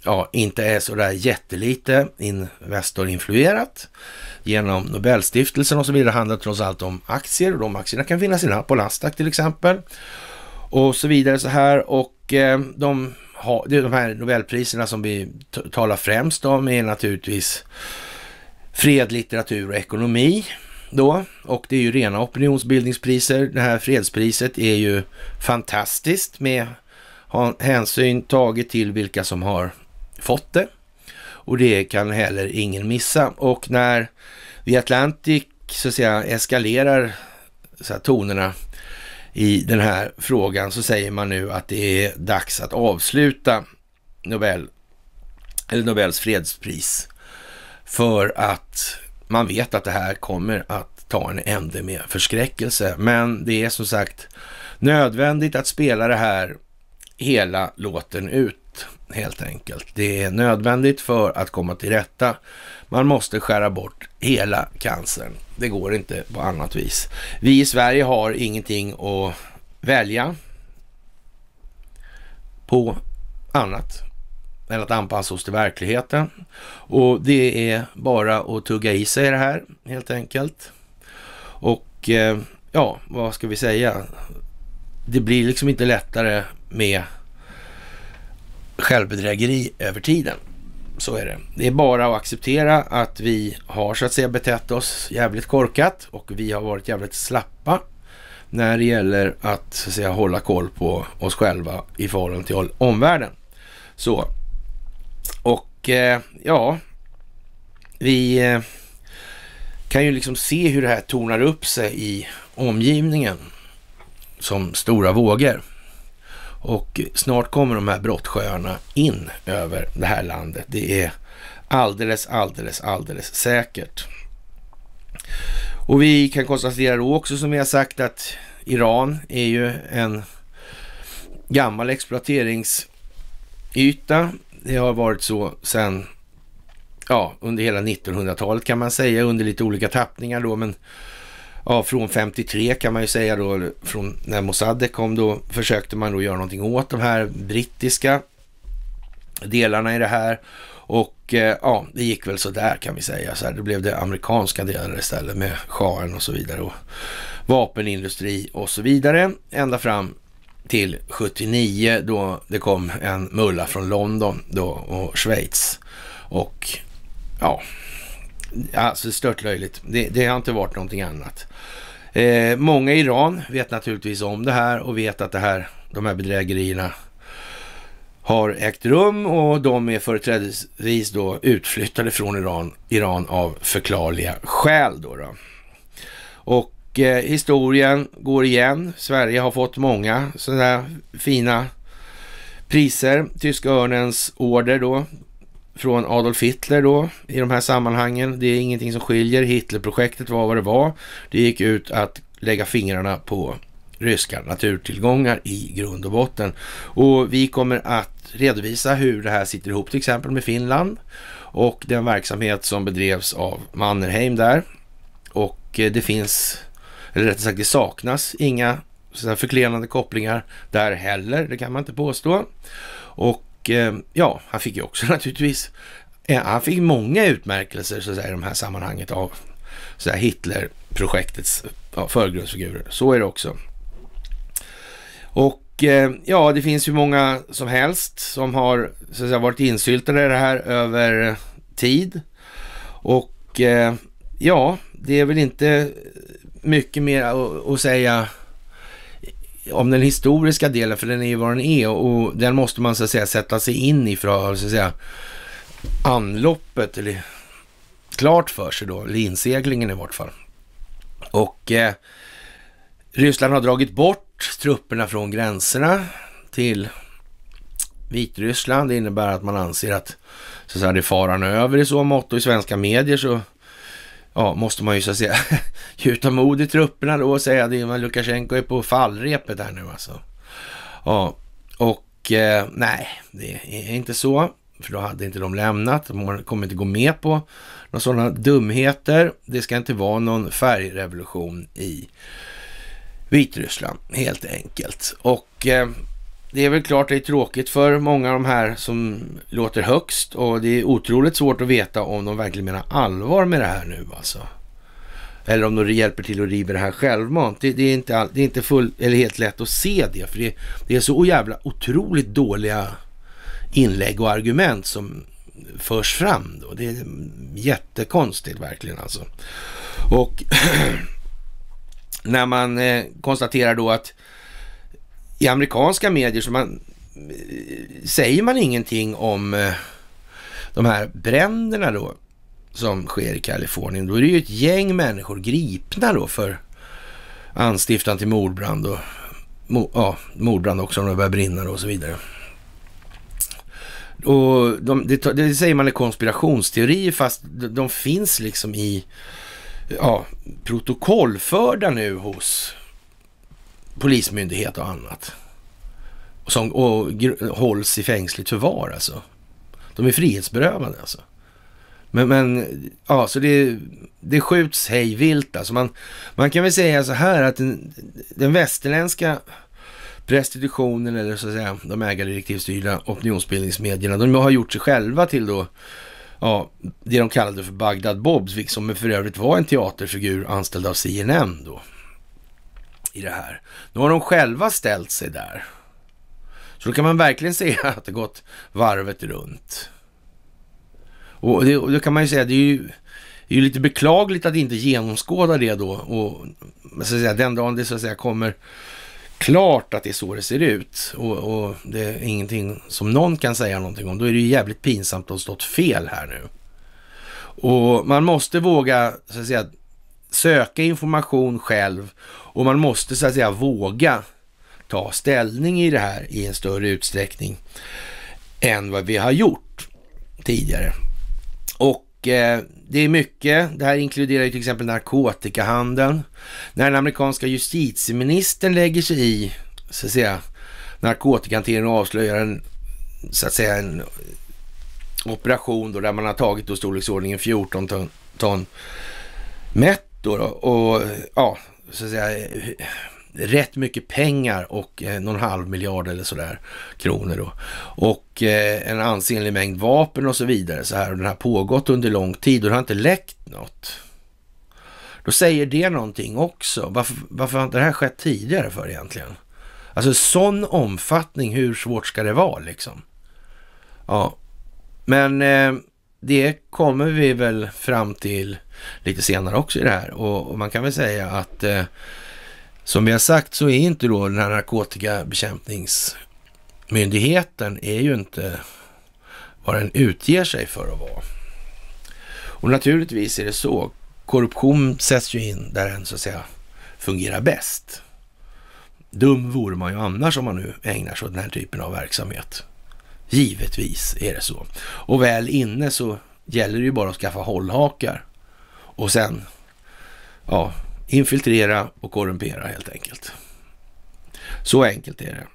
A: ja, inte är så där jättelite Investor-influerat. genom Nobelstiftelsen och så vidare. Det handlar trots allt om aktier och de aktierna kan finnas i på Nasdaq till exempel och så vidare så här och eh, de, ha, de här Nobelpriserna som vi talar främst om är naturligtvis fred, litteratur och ekonomi då och det är ju rena opinionsbildningspriser. Det här fredspriset är ju fantastiskt med hänsyn taget till vilka som har fått det och det kan heller ingen missa. Och när The Atlantic så att säga eskalerar så här, tonerna i den här frågan så säger man nu att det är dags att avsluta Nobel, eller Nobels fredspris för att man vet att det här kommer att ta en ände med förskräckelse. Men det är som sagt nödvändigt att spela det här hela låten ut helt enkelt. Det är nödvändigt för att komma till rätta. Man måste skära bort hela cancern. Det går inte på annat vis. Vi i Sverige har ingenting att välja på annat eller att anpassa oss till verkligheten. Och det är bara att tugga i sig det här helt enkelt. Och eh, ja, vad ska vi säga? Det blir liksom inte lättare med självbedrägeri över tiden. Så är det. Det är bara att acceptera att vi har så att säga betett oss jävligt korkat och vi har varit jävligt slappa när det gäller att, så att säga, hålla koll på oss själva i förhållande till omvärlden. Så Eh, ja, vi eh, kan ju liksom se hur det här tornar upp sig i omgivningen som stora vågor. Och snart kommer de här brottsjöarna in över det här landet. Det är alldeles, alldeles, alldeles säkert. Och vi kan konstatera då också som vi har sagt att Iran är ju en gammal exploateringsyta det har varit så sen ja, under hela 1900-talet kan man säga, under lite olika tappningar då, men ja, från 53 kan man ju säga då, från när Mossadegh kom då, försökte man då göra någonting åt de här brittiska delarna i det här. Och eh, ja, det gick väl så där kan vi säga. Så här, det blev det amerikanska delar istället med shahen och så vidare och vapenindustri och så vidare. Ända fram till 79 då det kom en mulla från London då och Schweiz. Och ja, alltså störtlöjligt. Det, det har inte varit någonting annat. Eh, många i Iran vet naturligtvis om det här och vet att det här, de här bedrägerierna har ägt rum och de är företrädesvis då utflyttade från Iran, Iran av förklarliga skäl. Då, då. Och och eh, historien går igen. Sverige har fått många sådana fina priser. Tyska örnens order då från Adolf Hitler då i de här sammanhangen. Det är ingenting som skiljer. Hitlerprojektet var vad det var. Det gick ut att lägga fingrarna på ryska naturtillgångar i grund och botten. Och vi kommer att redovisa hur det här sitter ihop till exempel med Finland och den verksamhet som bedrevs av Mannerheim där. Och eh, det finns eller rättare sagt, det saknas inga förklenande kopplingar där heller. Det kan man inte påstå. Och eh, ja, han fick ju också naturligtvis, eh, han fick många utmärkelser så att säga, i de här sammanhanget av Hitlerprojektets ja, förgrundsfigurer. Så är det också. Och eh, ja, det finns ju många som helst som har så att säga, varit insyltade i det här över tid. Och ja, det är väl inte mycket mer att säga om den historiska delen, för den är ju vad den är och, den måste man så att säga sätta sig in i för att ha så att säga anloppet eller klart för sig då, eller inseglingen i vart fall. Och eh, Ryssland har dragit bort trupperna från gränserna till Vitryssland. Det innebär att man anser att så att säga, det är faran över i så mått och i svenska medier så ja, måste man ju så att säga gjuta mod i trupperna då och säga att Lukasjenko är på fallrepet där nu alltså. Ja, och eh, nej, det är inte så, för då hade inte de lämnat. Man kommer inte gå med på några sådana dumheter. Det ska inte vara någon färgrevolution i Vitryssland helt enkelt. Och eh, det är väl klart det är tråkigt för många av de här som låter högst och det är otroligt svårt att veta om de verkligen menar allvar med det här nu alltså. Eller om de hjälper till att riva det här självmant. Det, det är inte, all, det är inte full, eller helt lätt att se det, för det, det är så jävla otroligt dåliga inlägg och argument som förs fram då. Det är jättekonstigt verkligen alltså. Och när man eh, konstaterar då att i amerikanska medier så man, eh, säger man ingenting om eh, de här bränderna då som sker i Kalifornien. Då är det ju ett gäng människor gripna då för anstiftan till mordbrand och ja, mordbrand också om det börjar brinna och så vidare. Och de, det, det, säger man är konspirationsteorier fast de, finns liksom i ja, protokollförda nu hos polismyndighet och annat. Som, och hålls i fängsligt förvar alltså. De är frihetsberövade alltså. Men, men ja, så det, det skjuts hej vilt alltså. Man, man kan väl säga så här att den, den västerländska restitutionen eller så att säga de ägardirektivstyrda opinionsbildningsmedierna, de har gjort sig själva till då ja, det de kallade för Bagdad Bobs, som för övrigt var en teaterfigur anställd av CNN då i det här. Nu har de själva ställt sig där. Så då kan man verkligen se att det gått varvet runt. Och det, och det kan man ju säga, det är ju, det är ju lite beklagligt att inte genomskåda det då. Och så att säga, den dagen det så att säga kommer klart att det är så det ser ut och, och, det är ingenting som någon kan säga någonting om, då är det ju jävligt pinsamt att ha stått fel här nu. Och man måste våga, så att säga, söka information själv och man måste så att säga våga ta ställning i det här i en större utsträckning än vad vi har gjort tidigare. Och eh, det är mycket, det här inkluderar ju till exempel narkotikahandeln. När den amerikanska justitieministern lägger sig i, så att säga, narkotikahanteringen och avslöjar en, så att säga, en operation då där man har tagit då storleksordningen 14 ton, ton mätt då, då och ja, så att säga, rätt mycket pengar och eh, någon halv miljard eller sådär kronor då. Och eh, en ansenlig mängd vapen och så vidare så här. Och den har pågått under lång tid och det har inte läckt något. Då säger det någonting också. Varför, varför har inte det här skett tidigare för egentligen? Alltså sån omfattning, hur svårt ska det vara liksom? Ja, men eh, det kommer vi väl fram till lite senare också i det här. Och, och man kan väl säga att eh, som vi har sagt så är inte då den här narkotikabekämpningsmyndigheten är ju inte vad den utger sig för att vara. Och naturligtvis är det så. Korruption sätts ju in där den så att säga fungerar bäst. Dum vore man ju annars om man nu ägnar sig åt den här typen av verksamhet. Givetvis är det så. Och väl inne så gäller det ju bara att skaffa hållhakar och sen ja, infiltrera och korrumpera helt enkelt. Så enkelt är det.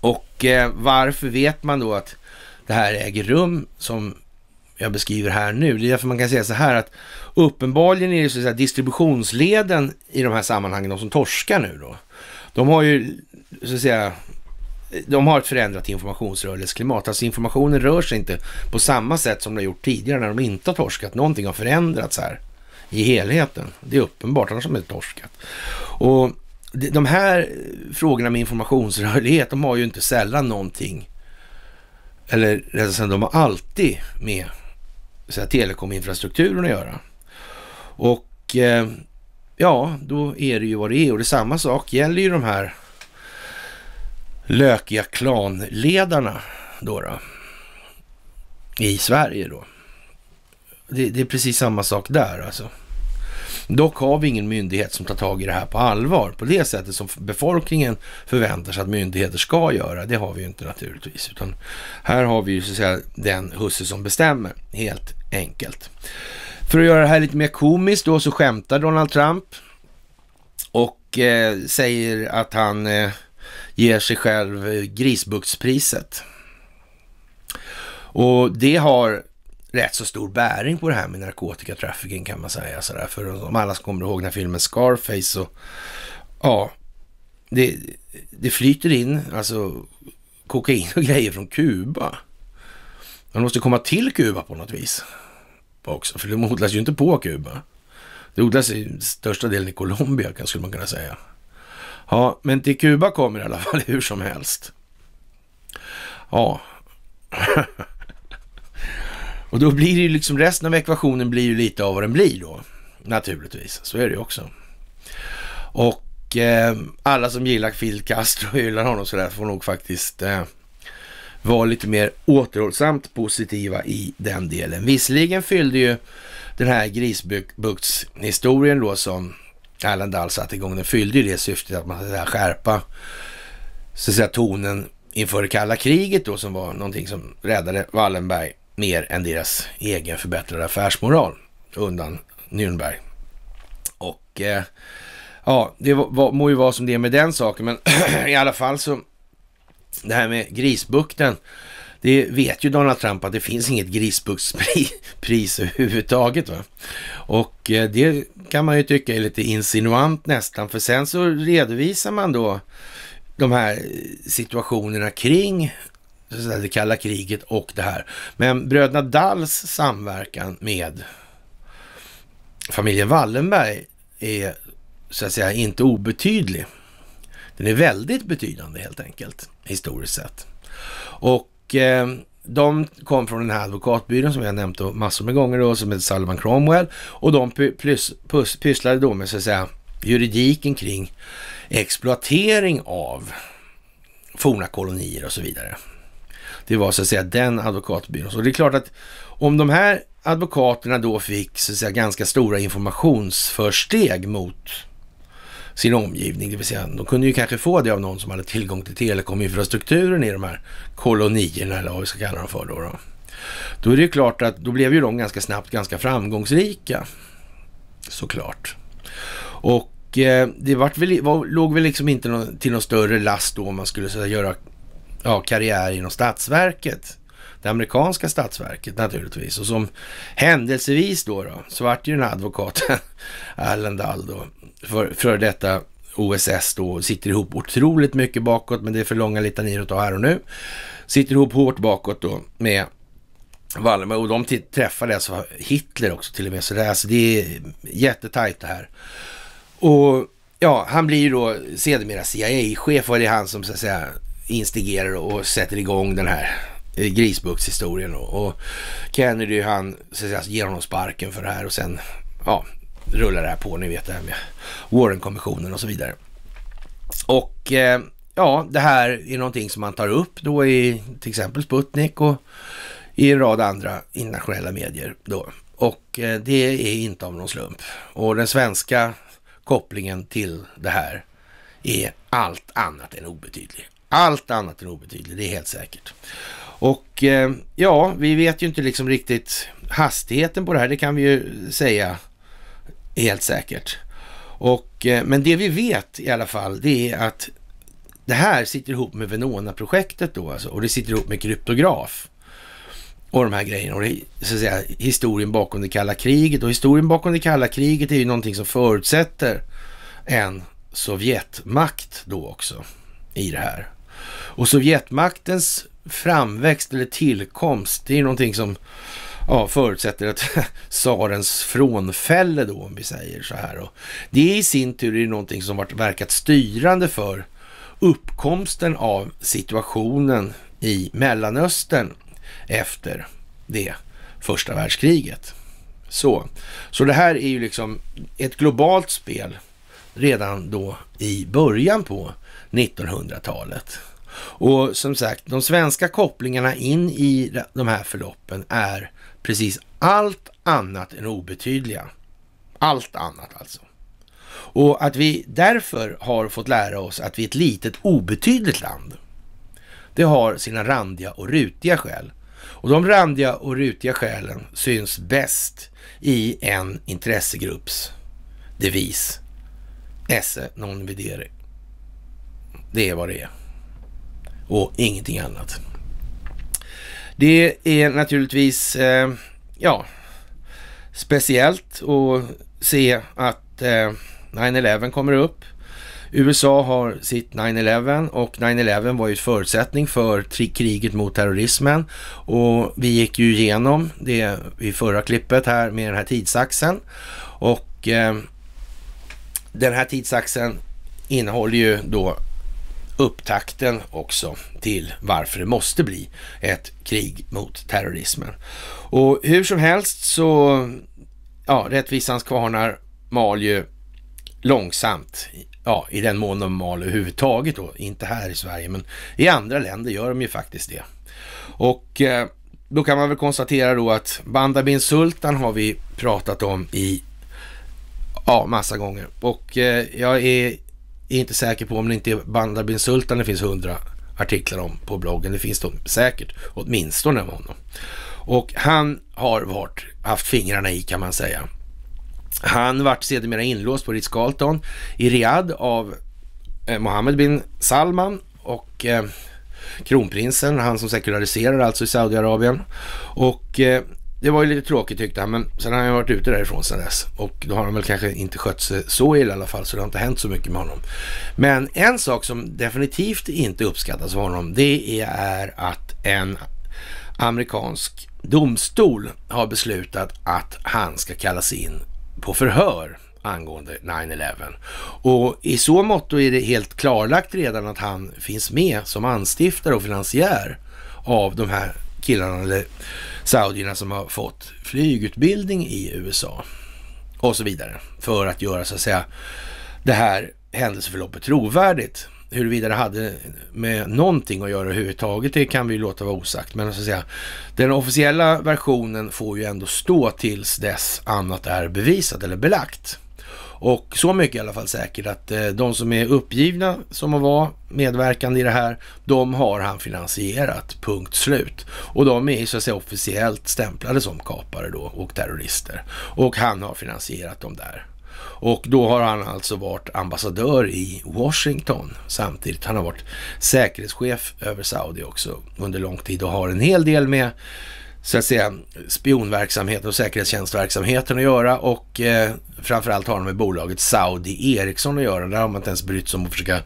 A: Och eh, varför vet man då att det här äger rum som jag beskriver här nu? Det är därför man kan säga så här att uppenbarligen är det så att säga distributionsleden i de här sammanhangen, de som torskar nu då, de har ju så att säga de har ett förändrat informationsrörelseklimat. Alltså informationen rör sig inte på samma sätt som de gjort tidigare när de inte har torskat. Någonting har förändrats här i helheten. Det är uppenbart, annars har de inte torskat. Och de här frågorna med informationsrörlighet, de har ju inte sällan någonting, eller rättare sagt, de har alltid med telekominfrastrukturen att göra. Och eh, ja, då är det ju vad det är. Och det samma sak gäller ju de här lökiga klanledarna då, då i Sverige då. Det, det, är precis samma sak där alltså. Dock har vi ingen myndighet som tar tag i det här på allvar på det sättet som befolkningen förväntar sig att myndigheter ska göra. Det har vi ju inte naturligtvis, utan här har vi ju så att säga den husse som bestämmer helt enkelt. För att göra det här lite mer komiskt då så skämtar Donald Trump och eh, säger att han eh, ger sig själv eh, Grisbuktspriset. Och det har rätt så stor bäring på det här med narkotikatrafficking kan man säga. Så där. För om alla som kommer ihåg den här filmen Scarface så ja, det, det flyter in alltså kokain och grejer från Kuba. Man måste komma till Kuba på något vis också, för de odlas ju inte på Kuba. Det odlas i största delen i Colombia, skulle man kunna säga. Ja, men till Kuba kommer i alla fall hur som helst. Ja. Och då blir det ju liksom resten av ekvationen blir ju lite av vad den blir då. Naturligtvis, så är det ju också. Och eh, alla som gillar Fidel Castro och hyllar honom sådär får nog faktiskt eh, vara lite mer återhållsamt positiva i den delen. Visserligen fyllde ju den här grisbuktshistorien då som Allan Dahl satte igång. Den fyllde ju det syftet att man ska skärpa så att säga, tonen inför det kalla kriget då som var någonting som räddade Wallenberg mer än deras egen förbättrade affärsmoral undan Nürnberg. Och eh, ja, det var, må ju vara som det är med den saken, men i alla fall så det här med grisbukten det vet ju Donald Trump att det finns inget Grisbukspris överhuvudtaget. Va? Och eh, det kan man ju tycka är lite insinuant nästan, för sen så redovisar man då de här eh, situationerna kring det kalla kriget och det här. Men bröderna Dalls samverkan med familjen Wallenberg är så att säga inte obetydlig. Den är väldigt betydande helt enkelt, historiskt sett. Och och eh, de kom från den här advokatbyrån som jag nämnt massor med gånger då, som heter Salman Cromwell. Och de pysslade då med så att säga juridiken kring exploatering av forna kolonier och så vidare. Det var så att säga den advokatbyrån. Så det är klart att om de här advokaterna då fick så att säga, ganska stora informationsförsteg mot sin omgivning. Det vill säga, de kunde ju kanske få det av någon som hade tillgång till telekominfrastrukturen i de här kolonierna, eller vad vi ska kalla dem för då. Då, då är det ju klart att då blev ju de ganska snabbt ganska framgångsrika. Såklart. Och eh, det vart väl, var, låg väl liksom inte någon, till någon större last då om man skulle så göra ja, karriär inom statsverket. Det amerikanska statsverket naturligtvis. Och som händelsevis då, då så vart ju den här advokaten Allen Dahl då för, för detta OSS då sitter ihop otroligt mycket bakåt, men det är för långa litanier att ta här och nu. Sitter ihop hårt bakåt då med Wallenberg och de träffade alltså Hitler också till och med. Så det, är, alltså, det är jättetajt det här. Och ja, han blir ju då sedermera CIA-chef och det är han som så att säga instigerar och sätter igång den här eh, grisbuckshistorien. och Kennedy han så att säga, ger honom sparken för det här och sen ja, rullar det här på, ni vet det här med Warren-kommissionen och så vidare. Och eh, ja, det här är någonting som man tar upp då i till exempel Sputnik och i en rad andra internationella medier då. Och eh, det är inte av någon slump. Och den svenska kopplingen till det här är allt annat än obetydlig. Allt annat än obetydlig, det är helt säkert. Och eh, ja, vi vet ju inte liksom riktigt hastigheten på det här, det kan vi ju säga Helt säkert. Och, eh, men det vi vet i alla fall, det är att det här sitter ihop med Venona-projektet då alltså, och det sitter ihop med kryptograf och de här grejerna och det, så att säga, historien bakom det kalla kriget. Och historien bakom det kalla kriget är ju någonting som förutsätter en Sovjetmakt då också i det här. Och Sovjetmaktens framväxt eller tillkomst, det är ju någonting som ja, förutsätter att tsarens frånfälle då, om vi säger så här. Och det i sin tur är någonting som varit, verkat styrande för uppkomsten av situationen i Mellanöstern efter det första världskriget. Så, så det här är ju liksom ett globalt spel redan då i början på 1900-talet. Och som sagt, de svenska kopplingarna in i de här förloppen är precis allt annat än obetydliga. Allt annat alltså. Och att vi därför har fått lära oss att vi är ett litet obetydligt land. Det har sina randiga och rutiga skäl. Och de randiga och rutiga skälen syns bäst i en intressegrupps devis. Esse non videre. Det är vad det är. Och ingenting annat. Det är naturligtvis, eh, ja, speciellt att se att eh, 9-11 kommer upp. USA har sitt 9-11 och 9-11 var ju förutsättning för kriget mot terrorismen. Och vi gick ju igenom det i förra klippet här med den här tidsaxeln. Och eh, den här tidsaxeln innehåller ju då upptakten också till varför det måste bli ett krig mot terrorismen. Och hur som helst så, ja, rättvisans kvarnar mal ju långsamt, ja, i den mån de mal överhuvudtaget då, inte här i Sverige, men i andra länder gör de ju faktiskt det. Och eh, då kan man väl konstatera då att Banda bin Sultan har vi pratat om i ja, massa gånger och eh, jag är är inte säker på om det inte är Bandar bin Sultan det finns hundra artiklar om på bloggen. Det finns de säkert, åtminstone om honom. Och han har varit, haft fingrarna i kan man säga. Han vart sedermera inlåst på Ritz-Carlton i Riyadh av eh, Mohammed bin Salman och eh, kronprinsen, han som sekulariserar alltså i Saudiarabien. Och eh, det var ju lite tråkigt tyckte han, men sen har han ju varit ute därifrån sen dess. Och då har han väl kanske inte skött sig så illa i alla fall, så det har inte hänt så mycket med honom. Men en sak som definitivt inte uppskattas av honom, det är att en amerikansk domstol har beslutat att han ska kallas in på förhör angående 9-11. Och i så mått är det helt klarlagt redan att han finns med som anstiftare och finansiär av de här killarna, eller saudierna som har fått flygutbildning i USA och så vidare för att göra så att säga det här händelseförloppet trovärdigt. Huruvida det hade med någonting att göra överhuvudtaget, det kan vi låta vara osagt. Men så att säga, den officiella versionen får ju ändå stå tills dess annat är bevisat eller belagt. Och så mycket i alla fall säkert att eh, de som är uppgivna som att vara medverkande i det här, de har han finansierat, punkt slut. Och de är så att säga officiellt stämplade som kapare då och terrorister. Och han har finansierat dem där. Och då har han alltså varit ambassadör i Washington samtidigt. Han har varit säkerhetschef över Saudi också under lång tid och har en hel del med så att säga spionverksamheten och säkerhetstjänstverksamheten att göra och eh, framförallt har de med bolaget Saudi Ericsson att göra. Där har man inte ens brytt sig om att försöka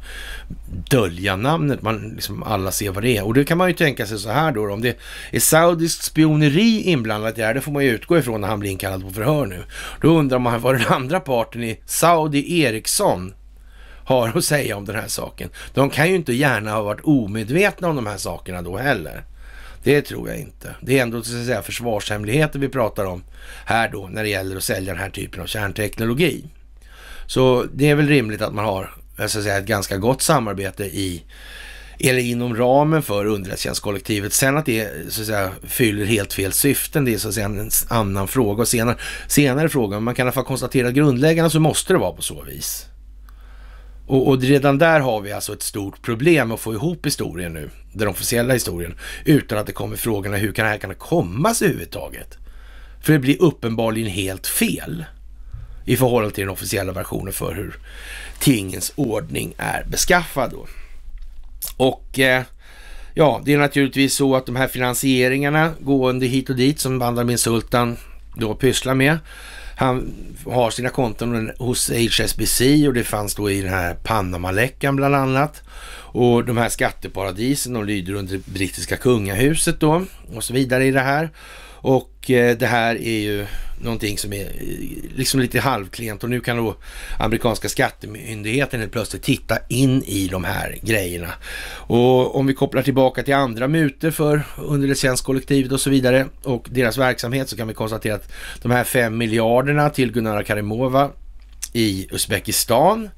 A: dölja namnet. Man, liksom alla ser vad det är. Och det kan man ju tänka sig så här då, om det är saudiskt spioneri inblandat i det här, det får man ju utgå ifrån när han blir inkallad på förhör nu. Då undrar man vad den andra parten i Saudi Ericsson har att säga om den här saken. De kan ju inte gärna ha varit omedvetna om de här sakerna då heller. Det tror jag inte. Det är ändå så att säga, försvarshemligheter vi pratar om här då när det gäller att sälja den här typen av kärnteknologi. Så det är väl rimligt att man har eh, så att säga, ett ganska gott samarbete i eller inom ramen för underrättelsetjänstkollektivet. Sen att det så att säga, fyller helt fel syften, det är så att säga en annan fråga och senare, senare fråga. Men man kan i alla fall konstatera att grundläggande så måste det vara på så vis. Och, och, redan där har vi alltså ett stort problem att få ihop historien nu, den officiella historien, utan att det kommer frågorna hur kan det här kunna komma sig överhuvudtaget? För det blir uppenbarligen helt fel i förhållande till den officiella versionen för hur tingens ordning är beskaffad. Då. Och eh, ja, det är naturligtvis så att de här finansieringarna gående hit och dit som Benjamin Sultan då pysslar med, han har sina konton hos HSBC och det fanns då i den här Panamaläckan bland annat. Och de här skatteparadisen, de lyder under brittiska kungahuset då och så vidare i det här. Och eh, det här är ju någonting som är eh, liksom lite halvklent och nu kan då amerikanska skattemyndigheten helt plötsligt titta in i de här grejerna. Och om vi kopplar tillbaka till andra mutor för underrättelsetjänstkollektivet och så vidare och deras verksamhet så kan vi konstatera att de här 5 miljarderna till Gunara Karimova i Uzbekistan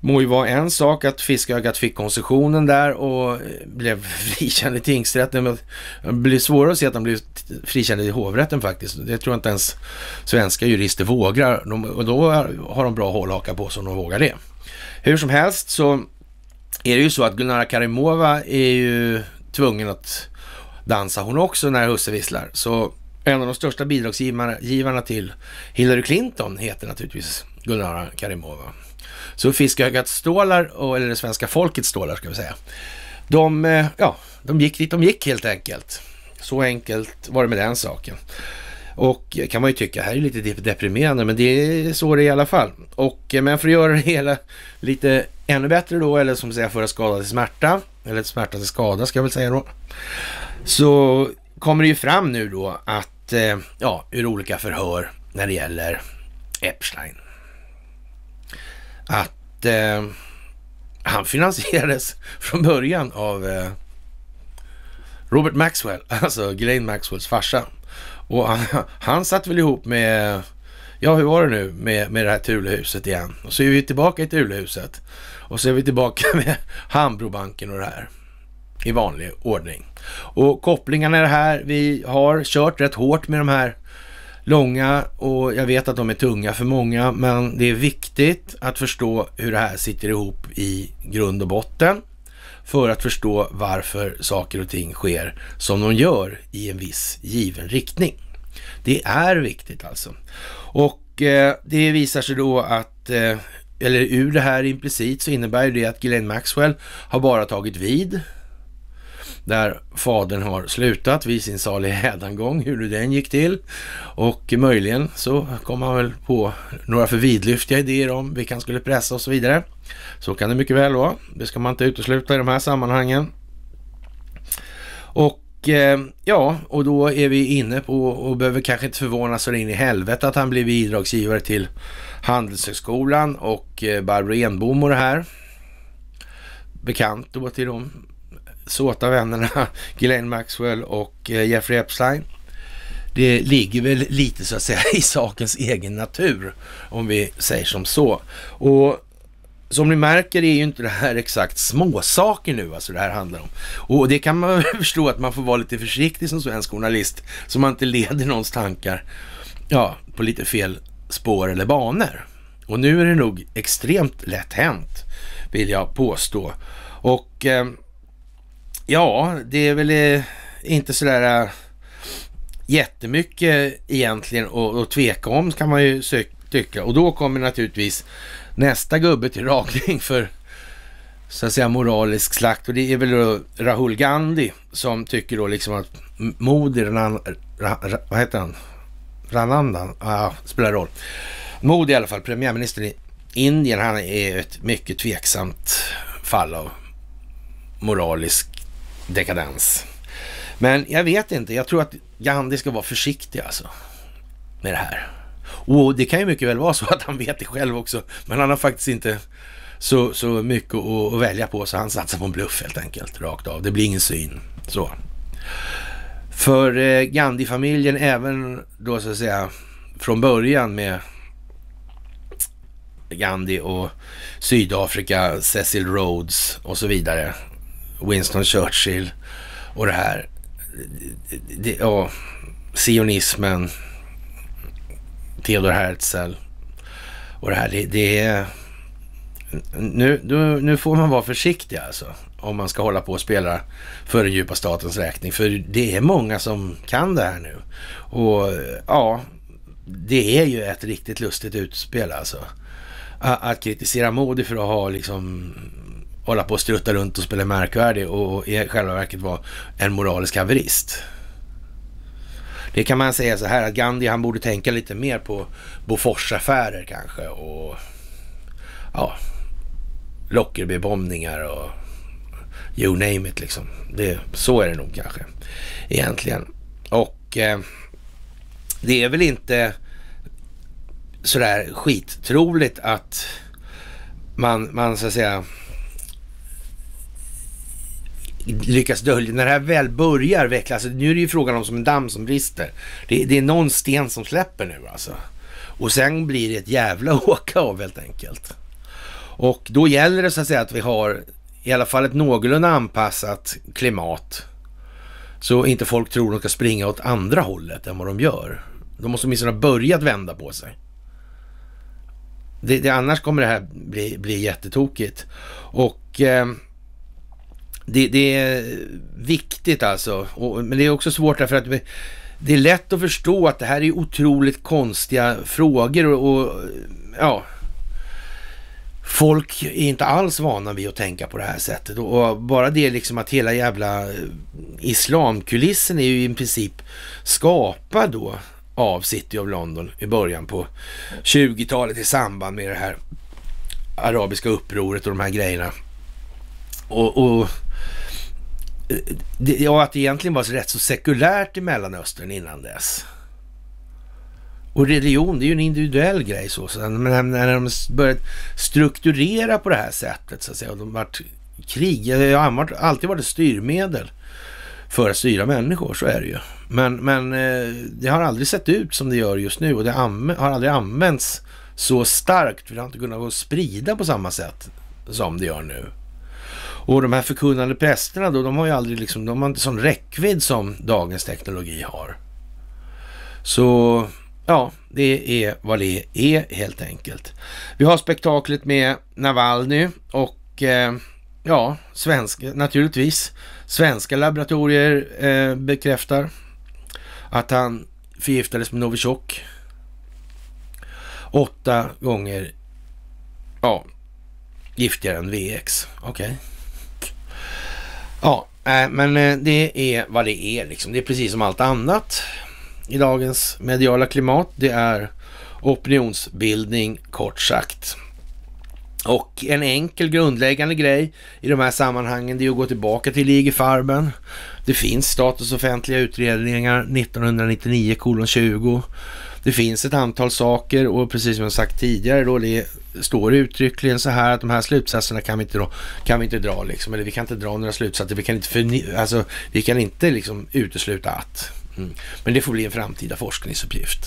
A: må ju vara en sak att Fiskögat fick koncessionen där och eh, blev frikänd i tingsrätten. Men det blir svårare att se att han blev frikänd i hovrätten faktiskt. Det tror jag inte ens svenska jurister vågar. De, och då har de bra hållhaka på sig om de vågar det. Hur som helst så är det ju så att Gulnara Karimova är ju tvungen att dansa hon också när husse visslar. Så en av de största bidragsgivarna till Hillary Clinton heter naturligtvis Gulnara Karimova. Så fiskögats stålar, eller det svenska folkets stålar ska vi säga, de, eh, ja, de gick dit de gick helt enkelt. Så enkelt var det med den saken. Och eh, kan man ju tycka, här är lite deprimerande, men det är så det är i alla fall. Och, eh, men för att göra det hela lite ännu bättre då, eller som säger, för att skada till smärta, eller smärta till skada ska jag väl säga då, så kommer det ju fram nu då att, ja, ur olika förhör när det gäller Epstein att eh, han finansierades från början av eh, Robert Maxwell, alltså Ghislaine Maxwells farsa. Och han, han satt väl ihop med, ja hur var det nu med, med det här Tulehuset igen? Och så är vi tillbaka i Tulehuset. Och så är vi tillbaka med Hambrobanken och det här i vanlig ordning. Och kopplingarna är det här, vi har kört rätt hårt med de här långa och jag vet att de är tunga för många, men det är viktigt att förstå hur det här sitter ihop i grund och botten för att förstå varför saker och ting sker som de gör i en viss given riktning. Det är viktigt alltså. Och eh, det visar sig då att, eh, eller ur det här implicit så innebär det att Glenn Maxwell har bara tagit vid där fadern har slutat vid sin salig hädangång, hur nu den gick till. Och möjligen så kom han väl på några för vidlyftiga idéer om vilka han skulle pressa och så vidare. Så kan det mycket väl vara. Det ska man inte utesluta i de här sammanhangen. Och eh, ja, och då är vi inne på och behöver kanske inte förvånas så in i helvete att han blev bidragsgivare till Handelshögskolan och eh, Barbro Enbom och det här. Bekant då till dem såta vännerna Glenn Maxwell och eh, Jeffrey Epstein. Det ligger väl lite så att säga i sakens egen natur om vi säger som så. Och som ni märker är ju inte det här exakt småsaker nu, alltså det här handlar om. Och det kan man förstå att man får vara lite försiktig som svensk journalist, så man inte leder någons tankar ja, på lite fel spår eller banor. Och nu är det nog extremt lätt hänt, vill jag påstå. Och eh, Ja, det är väl eh, inte sådär eh, jättemycket egentligen att tveka om kan man ju tycka. Och då kommer naturligtvis nästa gubbe till rakning för så att säga moralisk slakt och det är väl då Rahul Gandhi som tycker då liksom att Modi, Ranan, ra, ra, vad heter han? Ranandan? Ah, spelar roll. Modi i alla fall, premiärministern i Indien, han är ett mycket tveksamt fall av moralisk dekadens. Men jag vet inte, jag tror att Gandhi ska vara försiktig alltså med det här. Och det kan ju mycket väl vara så att han vet det själv också, men han har faktiskt inte så, så mycket att, välja på, så han satsar på en bluff helt enkelt, rakt av. Det blir ingen syn. Så. För eh, Gandhi-familjen, även då så att säga från början med Gandhi och Sydafrika, Cecil Rhodes och så vidare. Winston Churchill och det här. Det, ja, sionismen, Theodor Herzl och det här. Det, det är... Nu, nu, nu, får man vara försiktig alltså. Om man ska hålla på och spela för den djupa statens räkning. För det är många som kan det här nu. Och ja, det är ju ett riktigt lustigt utspel alltså. Att kritisera Modi för att ha liksom hålla på och strutta runt och spela märkvärdig och i själva verket vara en moralisk haverist. Det kan man säga så här att Gandhi han borde tänka lite mer på Boforsaffärer kanske och ja, Lockerbybombningar och you name it liksom. Det, så är det nog kanske egentligen. Och eh, det är väl inte sådär skittroligt att man, man så att säga lyckas dölja. När det här väl börjar veckla, alltså, nu är det ju frågan om som en damm som brister. Det, det, är någon sten som släpper nu alltså. Och sen blir det ett jävla åka av helt enkelt. Och då gäller det så att säga att vi har i alla fall ett någorlunda anpassat klimat. Så inte folk tror de ska springa åt andra hållet än vad de gör. De måste åtminstone ha börjat vända på sig. Det, det, annars kommer det här bli, bli jättetokigt. Och eh, det, det, är viktigt alltså, och, men det är också svårt därför att det är lätt att förstå att det här är otroligt konstiga frågor och, och ja, folk är inte alls vana vid att tänka på det här sättet. Och bara det liksom att hela jävla eh, islamkulissen är ju i princip skapad då av City of London i början på 20-talet i samband med det här arabiska upproret och de här grejerna. Och, och ja, att det egentligen var rätt så sekulärt i Mellanöstern innan dess. Och religion, det är ju en individuell grej så. så men när de började strukturera på det här sättet så att säga, och de vart krig, det har alltid varit ett styrmedel för att styra människor, så är det ju. Men, men eh, det har aldrig sett ut som det gör just nu och det har aldrig använts så starkt, för det har inte kunnat gå att sprida på samma sätt som det gör nu. Och de här förkunnande prästerna då, de har ju aldrig liksom, de har inte sån räckvidd som dagens teknologi har. Så ja, det är vad det är helt enkelt. Vi har spektaklet med Navalny och eh, ja, svenska, naturligtvis. Svenska laboratorier eh, bekräftar att han förgiftades med Novichok. Åtta gånger, ja, giftigare än VX. Okej. Okay. Ja, eh, men eh, det är vad det är liksom. Det är precis som allt annat i dagens mediala klimat. Det är opinionsbildning kort sagt. Och en enkel grundläggande grej i de här sammanhangen det är att gå tillbaka till IG Farben. Det finns statens offentliga utredningar 1999 20. Det finns ett antal saker och precis som jag sagt tidigare då, det står uttryckligen så här att de här slutsatserna kan vi inte dra, kan vi inte dra liksom, eller vi kan inte dra några slutsatser, vi kan inte, förni- alltså, vi kan inte liksom utesluta att. Mm. Men det får bli en framtida forskningsuppgift.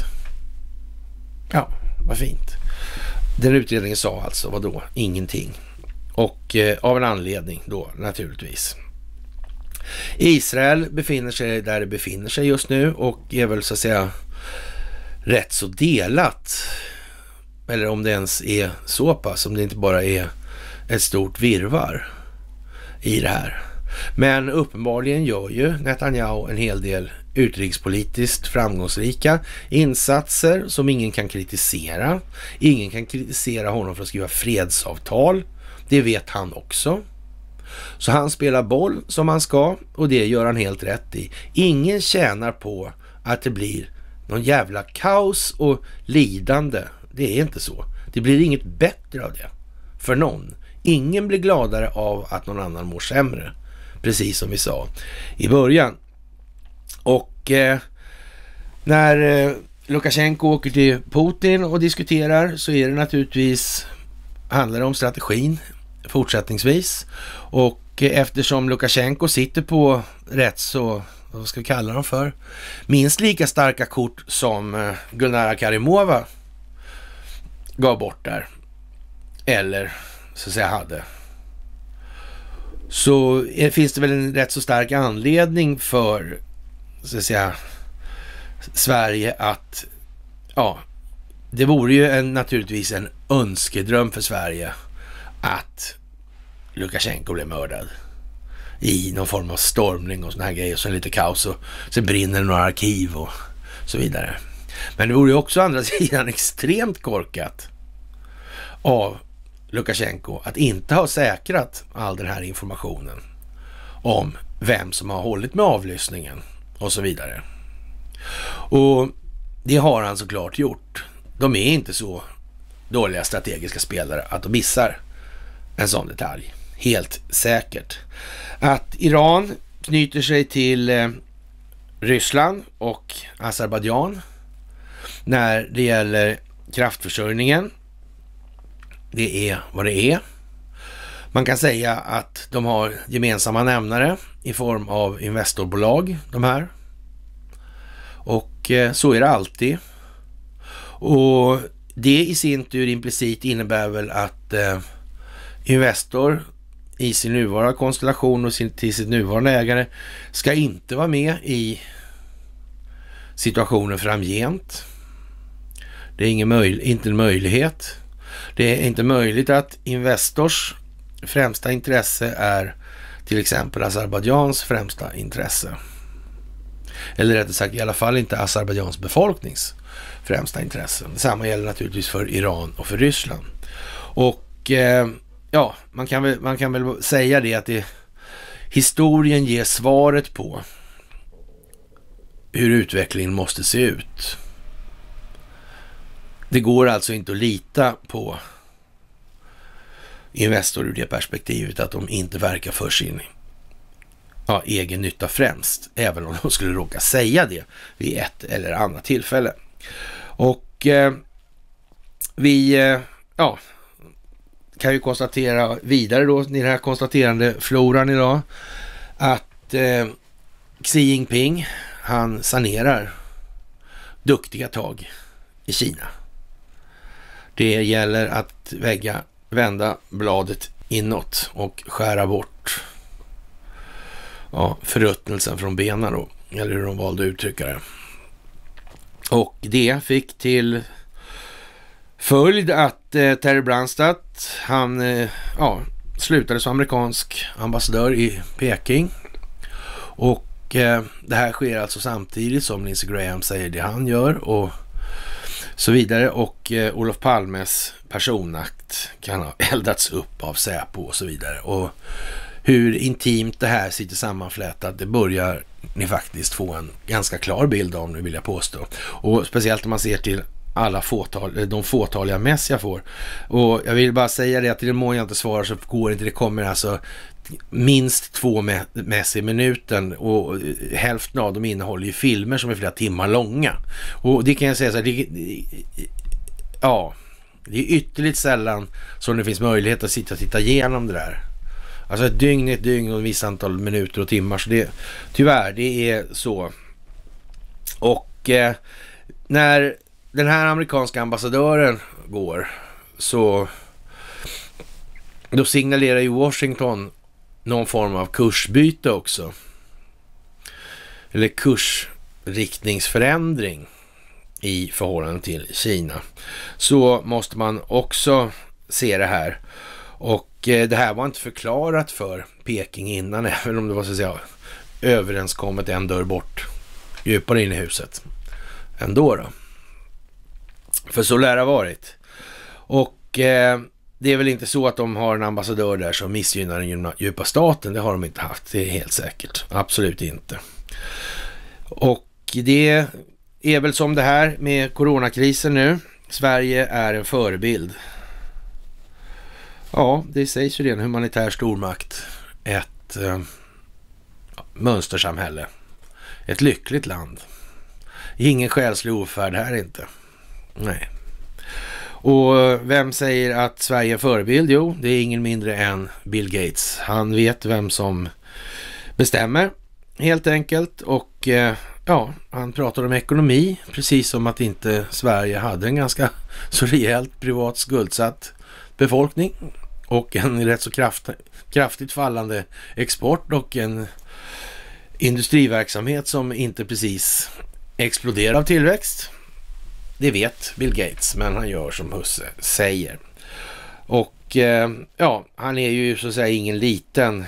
A: Ja, vad fint. Den utredningen sa alltså, vad då? Ingenting. Och eh, av en anledning då naturligtvis. Israel befinner sig där det befinner sig just nu och är väl så att säga rätt så delat eller om det ens är så pass, om det inte bara är ett stort virvar i det här. Men uppenbarligen gör ju Netanyahu en hel del utrikespolitiskt framgångsrika insatser som ingen kan kritisera. Ingen kan kritisera honom för att skriva fredsavtal. Det vet han också. Så han spelar boll som han ska och det gör han helt rätt i. Ingen tjänar på att det blir någon jävla kaos och lidande det är inte så. Det blir inget bättre av det. För någon. Ingen blir gladare av att någon annan mår sämre. Precis som vi sa i början. Och eh, när eh, Lukasjenko åker till Putin och diskuterar så är det naturligtvis, handlar det om strategin fortsättningsvis. Och eh, eftersom Lukasjenko sitter på rätt så, vad ska vi kalla dem för, minst lika starka kort som eh, Gulnara Karimova gav bort där, eller så att säga hade, så eh, finns det väl en rätt så stark anledning för så att säga, Sverige att, ja, det vore ju en, naturligtvis en önskedröm för Sverige att Lukasjenko blev mördad i någon form av stormning och sådana här grejer. Och så lite kaos och så brinner några arkiv och så vidare. Men det vore ju också å andra sidan extremt korkat av Lukasjenko att inte ha säkrat all den här informationen om vem som har hållit med avlyssningen och så vidare. Och det har han såklart gjort. De är inte så dåliga strategiska spelare att de missar en sån detalj. Helt säkert. Att Iran knyter sig till eh, Ryssland och Azerbajdzjan när det gäller kraftförsörjningen. Det är vad det är. Man kan säga att de har gemensamma nämnare i form av investorbolag, de här. Och eh, så är det alltid. Och det i sin tur implicit innebär väl att eh, Investor i sin nuvarande konstellation och sin, till sitt nuvarande ägare ska inte vara med i situationen framgent. Det är ingen möj inte en möjlighet. Det är inte möjligt att Investors främsta intresse är till exempel Azerbajdzjans främsta intresse. Eller rättare sagt i alla fall inte Azerbajdzjans befolknings främsta intressen. Detsamma gäller naturligtvis för Iran och för Ryssland. Och eh, ja, man kan, väl, man kan väl säga det att det, historien ger svaret på hur utvecklingen måste se ut. Det går alltså inte att lita på Investor ur det perspektivet att de inte verkar för sin ja, egen nytta främst, även om de skulle råka säga det vid ett eller annat tillfälle. Och eh, vi eh, ja, kan ju konstatera vidare då i den här konstaterande floran idag att eh, Xi Jinping, han sanerar duktiga tag i Kina. Det gäller att vägga, vända bladet inåt och skära bort ja, förruttnelsen från benen då, eller hur de valde att uttrycka det. Och det fick till följd att eh, Terry Branstad, han eh, ja, slutade som amerikansk ambassadör i Peking. Och eh, det här sker alltså samtidigt som Lindsey Graham säger det han gör och så vidare. Och eh, Olof Palmes personakt kan ha eldats upp av Säpo och så vidare. Och hur intimt det här sitter sammanflätat, det börjar ni faktiskt få en ganska klar bild av nu vill jag påstå. Och speciellt om man ser till alla fåtal, eh, de fåtaliga mess jag får. Och jag vill bara säga det att i den mån jag inte svarar så går det inte det. kommer alltså minst två mess i minuten och eh, hälften av dem innehåller ju filmer som är flera timmar långa. Och det kan jag säga så här, det, ja, det är ytterligt sällan som det finns möjlighet att sitta och titta igenom det där. Alltså ett dygn är ett dygn och ett visst antal minuter och timmar. Så det, tyvärr, det är så. Och eh, när den här amerikanska ambassadören går så då signalerar ju Washington någon form av kursbyte också. Eller kursriktningsförändring i förhållande till Kina. Så måste man också se det här. Och eh, det här var inte förklarat för Peking innan, även om det var så att säga överenskommet en dörr bort, djupare in i huset. Ändå då. För så lär det ha varit. Och eh, det är väl inte så att de har en ambassadör där som missgynnar den djupa staten. Det har de inte haft, det är helt säkert. Absolut inte. Och det är väl som det här med coronakrisen nu. Sverige är en förebild. Ja, det sägs ju det, en humanitär stormakt. Ett eh, mönstersamhälle. Ett lyckligt land. Ingen själslig ofärd här inte. Nej. Och eh, vem säger att Sverige är förebild? Jo, det är ingen mindre än Bill Gates. Han vet vem som bestämmer helt enkelt och eh, ja, han pratar om ekonomi precis som att inte Sverige hade en ganska så rejält privat skuldsatt befolkning och en rätt så kraft, kraftigt fallande export och en industriverksamhet som inte precis exploderar av tillväxt. Det vet Bill Gates, men han gör som husse säger. Och eh, ja, han är ju så att säga ingen liten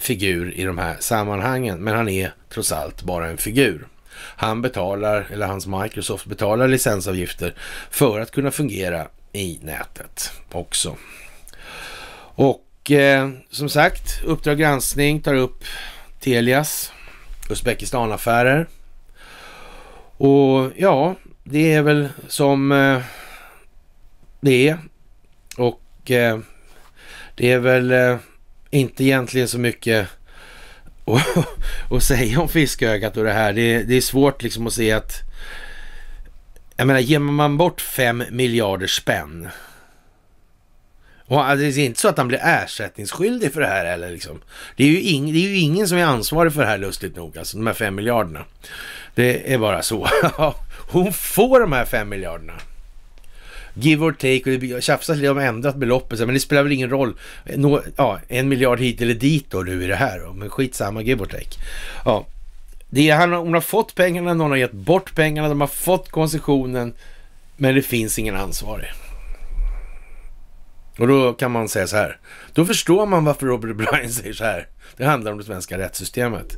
A: figur i de här sammanhangen, men han är trots allt bara en figur. Han betalar, eller hans Microsoft betalar licensavgifter för att kunna fungera i nätet också. Och eh, som sagt, Uppdrag granskning tar upp Telias Uzbekistan-affärer. Och ja, det är väl som eh, det är. Och eh, det är väl eh, inte egentligen så mycket att säga om fiskögat och det här. Det, det är svårt liksom att se att... Jag menar, ger man bort 5 miljarder spänn och alltså, det är inte så att han blir ersättningsskyldig för det här eller liksom. Det är ju, ing, det är ju ingen som är ansvarig för det här lustigt nog, alltså de här fem miljarderna. Det är bara så. Hon får de här 5 miljarderna. Give or take, och det tjafsas lite om ändrat beloppet, men det spelar väl ingen roll. Nå, ja, en miljard hit eller dit då nu i det här då, men skitsamma, give or take. Ja. Det är, hon har fått pengarna, någon har gett bort pengarna, de har fått koncessionen, men det finns ingen ansvarig. Och då kan man säga så här. Då förstår man varför Robert Bryan säger så här. Det handlar om det svenska rättssystemet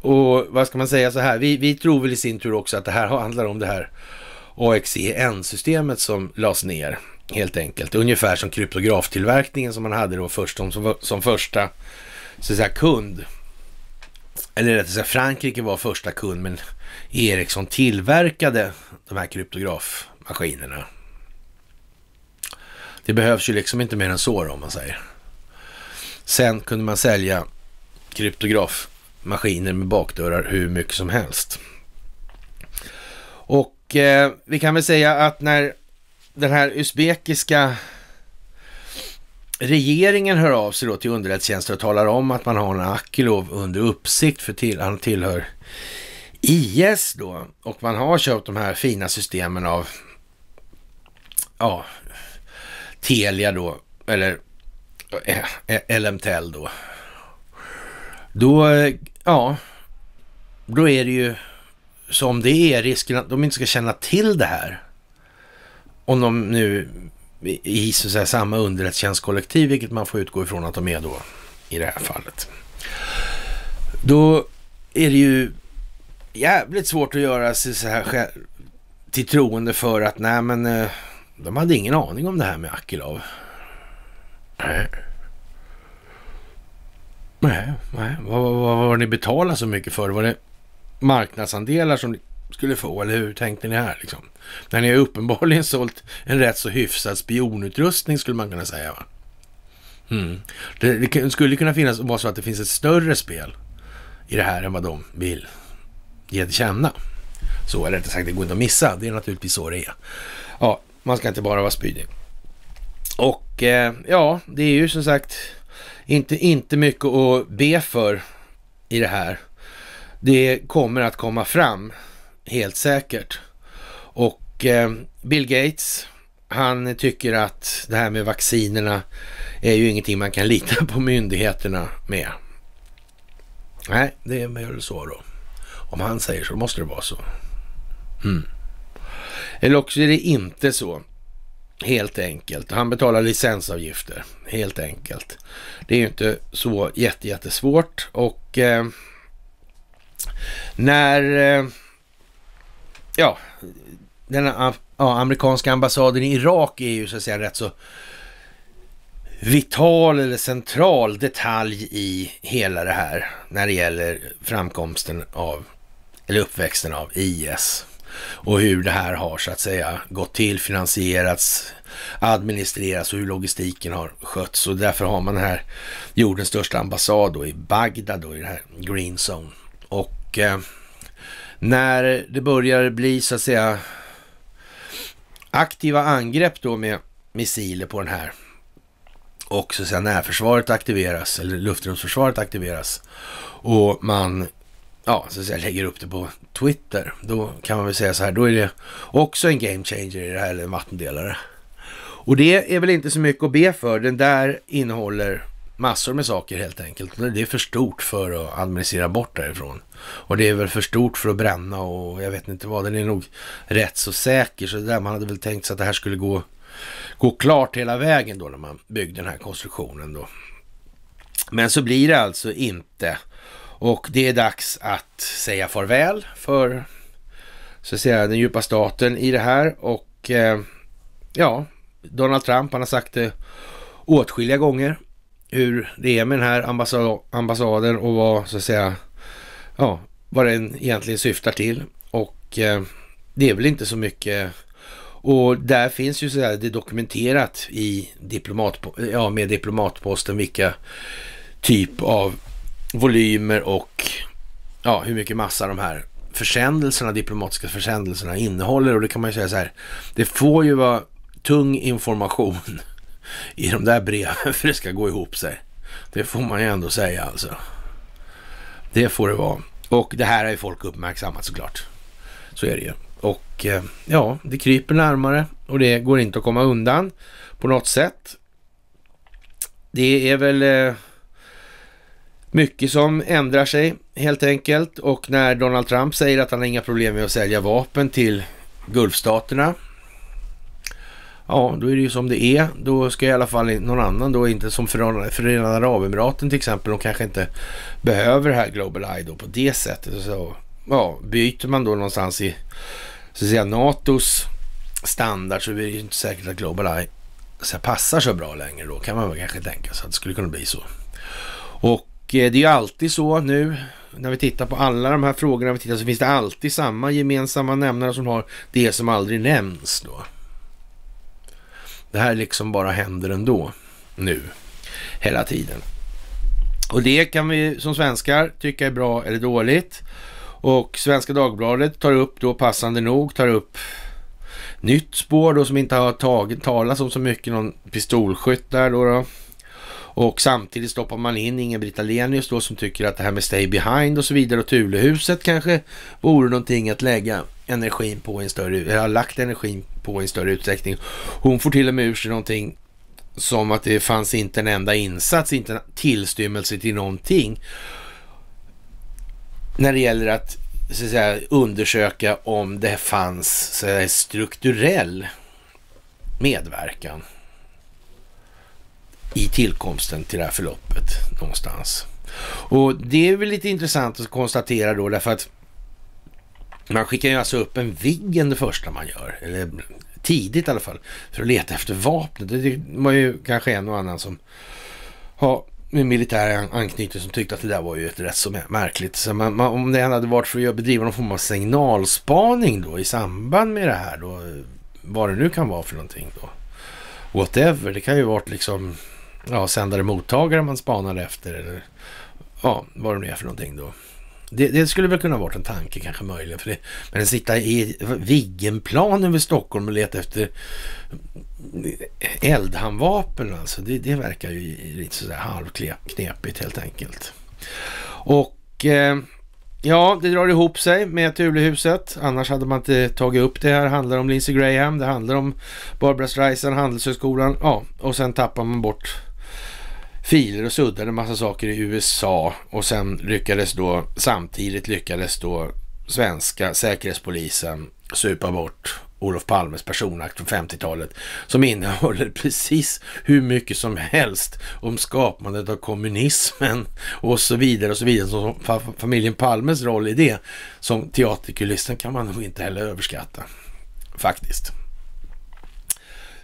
A: och vad ska man säga så här, vi, vi tror väl i sin tur också att det här handlar om det här AXEN-systemet som lades ner helt enkelt. Ungefär som kryptograftillverkningen som man hade då först som, som första så att säga, kund. Eller rättare sagt Frankrike var första kund men Ericsson tillverkade de här kryptografmaskinerna. Det behövs ju liksom inte mer än så då, om man säger. Sen kunde man sälja kryptograf maskiner med bakdörrar hur mycket som helst. Och eh, vi kan väl säga att när den här usbekiska regeringen hör av sig då till underrättelsetjänster och talar om att man har en Akilov under uppsikt för till, han tillhör IS då och man har köpt de här fina systemen av ja, Telia då eller eh, LMTEL eh, då. Då eh, ja, då är det ju som det är, risken att de inte ska känna till det här. Om de nu i så säga, samma underrättelsetjänstkollektiv, vilket man får utgå ifrån att de är då i det här fallet. Då är det ju jävligt svårt att göra sig så här till troende för att nej men eh, de hade ingen aning om det här med Akilov. Nej. Nej, nej. Vad, vad, vad var ni betalade så mycket för? Var det marknadsandelar som ni skulle få, eller hur tänkte ni här liksom? När ni har uppenbarligen sålt en rätt så hyfsad spionutrustning skulle man kunna säga va? Mm. Det, det skulle kunna finnas, vara så att det finns ett större spel i det här än vad de vill ge till känna. Så, eller rättare sagt, det går inte att missa. Det är naturligtvis så det är. Ja, man ska inte bara vara spydig. Och eh, ja, det är ju som sagt inte, inte mycket att be för i det här. Det kommer att komma fram, helt säkert. Och eh, Bill Gates, han tycker att det här med vaccinerna är ju ingenting man kan lita på myndigheterna med. Nej, det är väl så då. Om han säger så måste det vara så. Mm. Eller också är det inte så. Helt enkelt. Han betalar licensavgifter. Helt enkelt. Det är ju inte så jätte, jättesvårt. Och eh, när eh, ja, den ja, amerikanska ambassaden i Irak är ju så att säga rätt så vital eller central detalj i hela det här när det gäller framkomsten av eller uppväxten av IS och hur det här har så att säga gått till, finansierats, administrerats och hur logistiken har skötts. Och därför har man den här jordens största ambassad då i Bagdad, då, i den här Green Zone. Och eh, när det börjar bli så att säga aktiva angrepp då med missiler på den här och så att säga närförsvaret aktiveras eller luftrumsförsvaret aktiveras och man ja, så att säga, lägger upp det på Twitter. Då kan man väl säga så här, då är det också en game changer i det här, eller en vattendelare. Och det är väl inte så mycket att be för. Den där innehåller massor med saker helt enkelt. Det är för stort för att administrera bort därifrån. Och det är väl för stort för att bränna och jag vet inte vad. Den är nog rätt så säker. Så där, man hade väl tänkt sig att det här skulle gå, gå klart hela vägen då när man byggde den här konstruktionen då. Men så blir det alltså inte. Och det är dags att säga farväl för så att säga den djupa staten i det här och eh, ja, Donald Trump han har sagt det åtskilliga gånger hur det är med den här ambassaden och vad så att säga, ja, vad den egentligen syftar till och eh, det är väl inte så mycket och där finns ju så det dokumenterat i diplomat, ja, med diplomatposten vilka typ av volymer och ja, hur mycket massa de här försändelserna, diplomatiska försändelserna innehåller. Och det kan man ju säga så här, det får ju vara tung information i de där breven för det ska gå ihop sig. Det får man ju ändå säga alltså. Det får det vara. Och det här har ju folk uppmärksammat såklart. Så är det ju. Och eh, ja, det kryper närmare och det går inte att komma undan på något sätt. Det är väl eh, mycket som ändrar sig helt enkelt. Och när Donald Trump säger att han har inga problem med att sälja vapen till Gulfstaterna. Ja, då är det ju som det är. Då ska i alla fall någon annan då, inte som Förenade Arabemiraten till exempel, de kanske inte behöver det här Global Eye då på det sättet. Så, ja, byter man då någonstans i så att säga, NATOs standard så är det ju inte säkert att Global Eye så passar så bra längre då, kan man väl kanske tänka sig att det skulle kunna bli så. Och Eh, det är alltid så nu när vi tittar på alla de här frågorna vi tittar så finns det alltid samma gemensamma nämnare som har det som aldrig nämns då. Det här liksom bara händer ändå nu hela tiden. Och det kan vi som svenskar tycka är bra eller dåligt. Och Svenska Dagbladet tar upp då passande nog, tar upp nytt spår då som inte har tagit, talats om så mycket, någon pistolskytt där då. då. Och samtidigt stoppar man in Inga-Britt Ahlenius då som tycker att det här med Stay Behind och så vidare och Tulehuset kanske vore någonting att lägga energin på i en större, eller har lagt energin på i en större utsträckning. Hon får till och med ur sig någonting som att det fanns inte en enda insats, inte en tillstymmelse till någonting när det gäller att, att säga, undersöka om det fanns strukturell medverkan i tillkomsten till det här förloppet någonstans. Och det är väl lite intressant att konstatera då därför att man skickar ju alltså upp en Viggen det första man gör, eller tidigt i alla fall, för att leta efter vapnet. Det var ju kanske en och annan som har med militär anknytning som tyckte att det där var ju ett rätt så märkligt. Så man, man, om det hade varit för att bedriva någon form av signalspaning då i samband med det här då, vad det nu kan vara för någonting då. Whatever, det kan ju varit liksom ja, sändare mottagare man spanar efter eller ja, vad det nu är för någonting då. Det, det, skulle väl kunna varit en tanke kanske möjligen. För det, men att sitta i Viggenplan över Stockholm och leta efter eldhandvapen alltså. Det, det verkar ju lite sådär halvknepigt helt enkelt. Och eh, ja, det drar ihop sig med Tulehuset. Annars hade man inte tagit upp det här. Det handlar om Lindsey Graham, det handlar om Barbara Streisand, Handelshögskolan. Ja, och sen tappar man bort filer och suddade en massa saker i USA och sen lyckades då samtidigt lyckades då svenska säkerhetspolisen supa bort Olof Palmes personakt från 50-talet som innehåller precis hur mycket som helst om skapandet av kommunismen och så vidare och så vidare. Så familjen Palmes roll i det som teaterkulissen kan man nog inte heller överskatta faktiskt.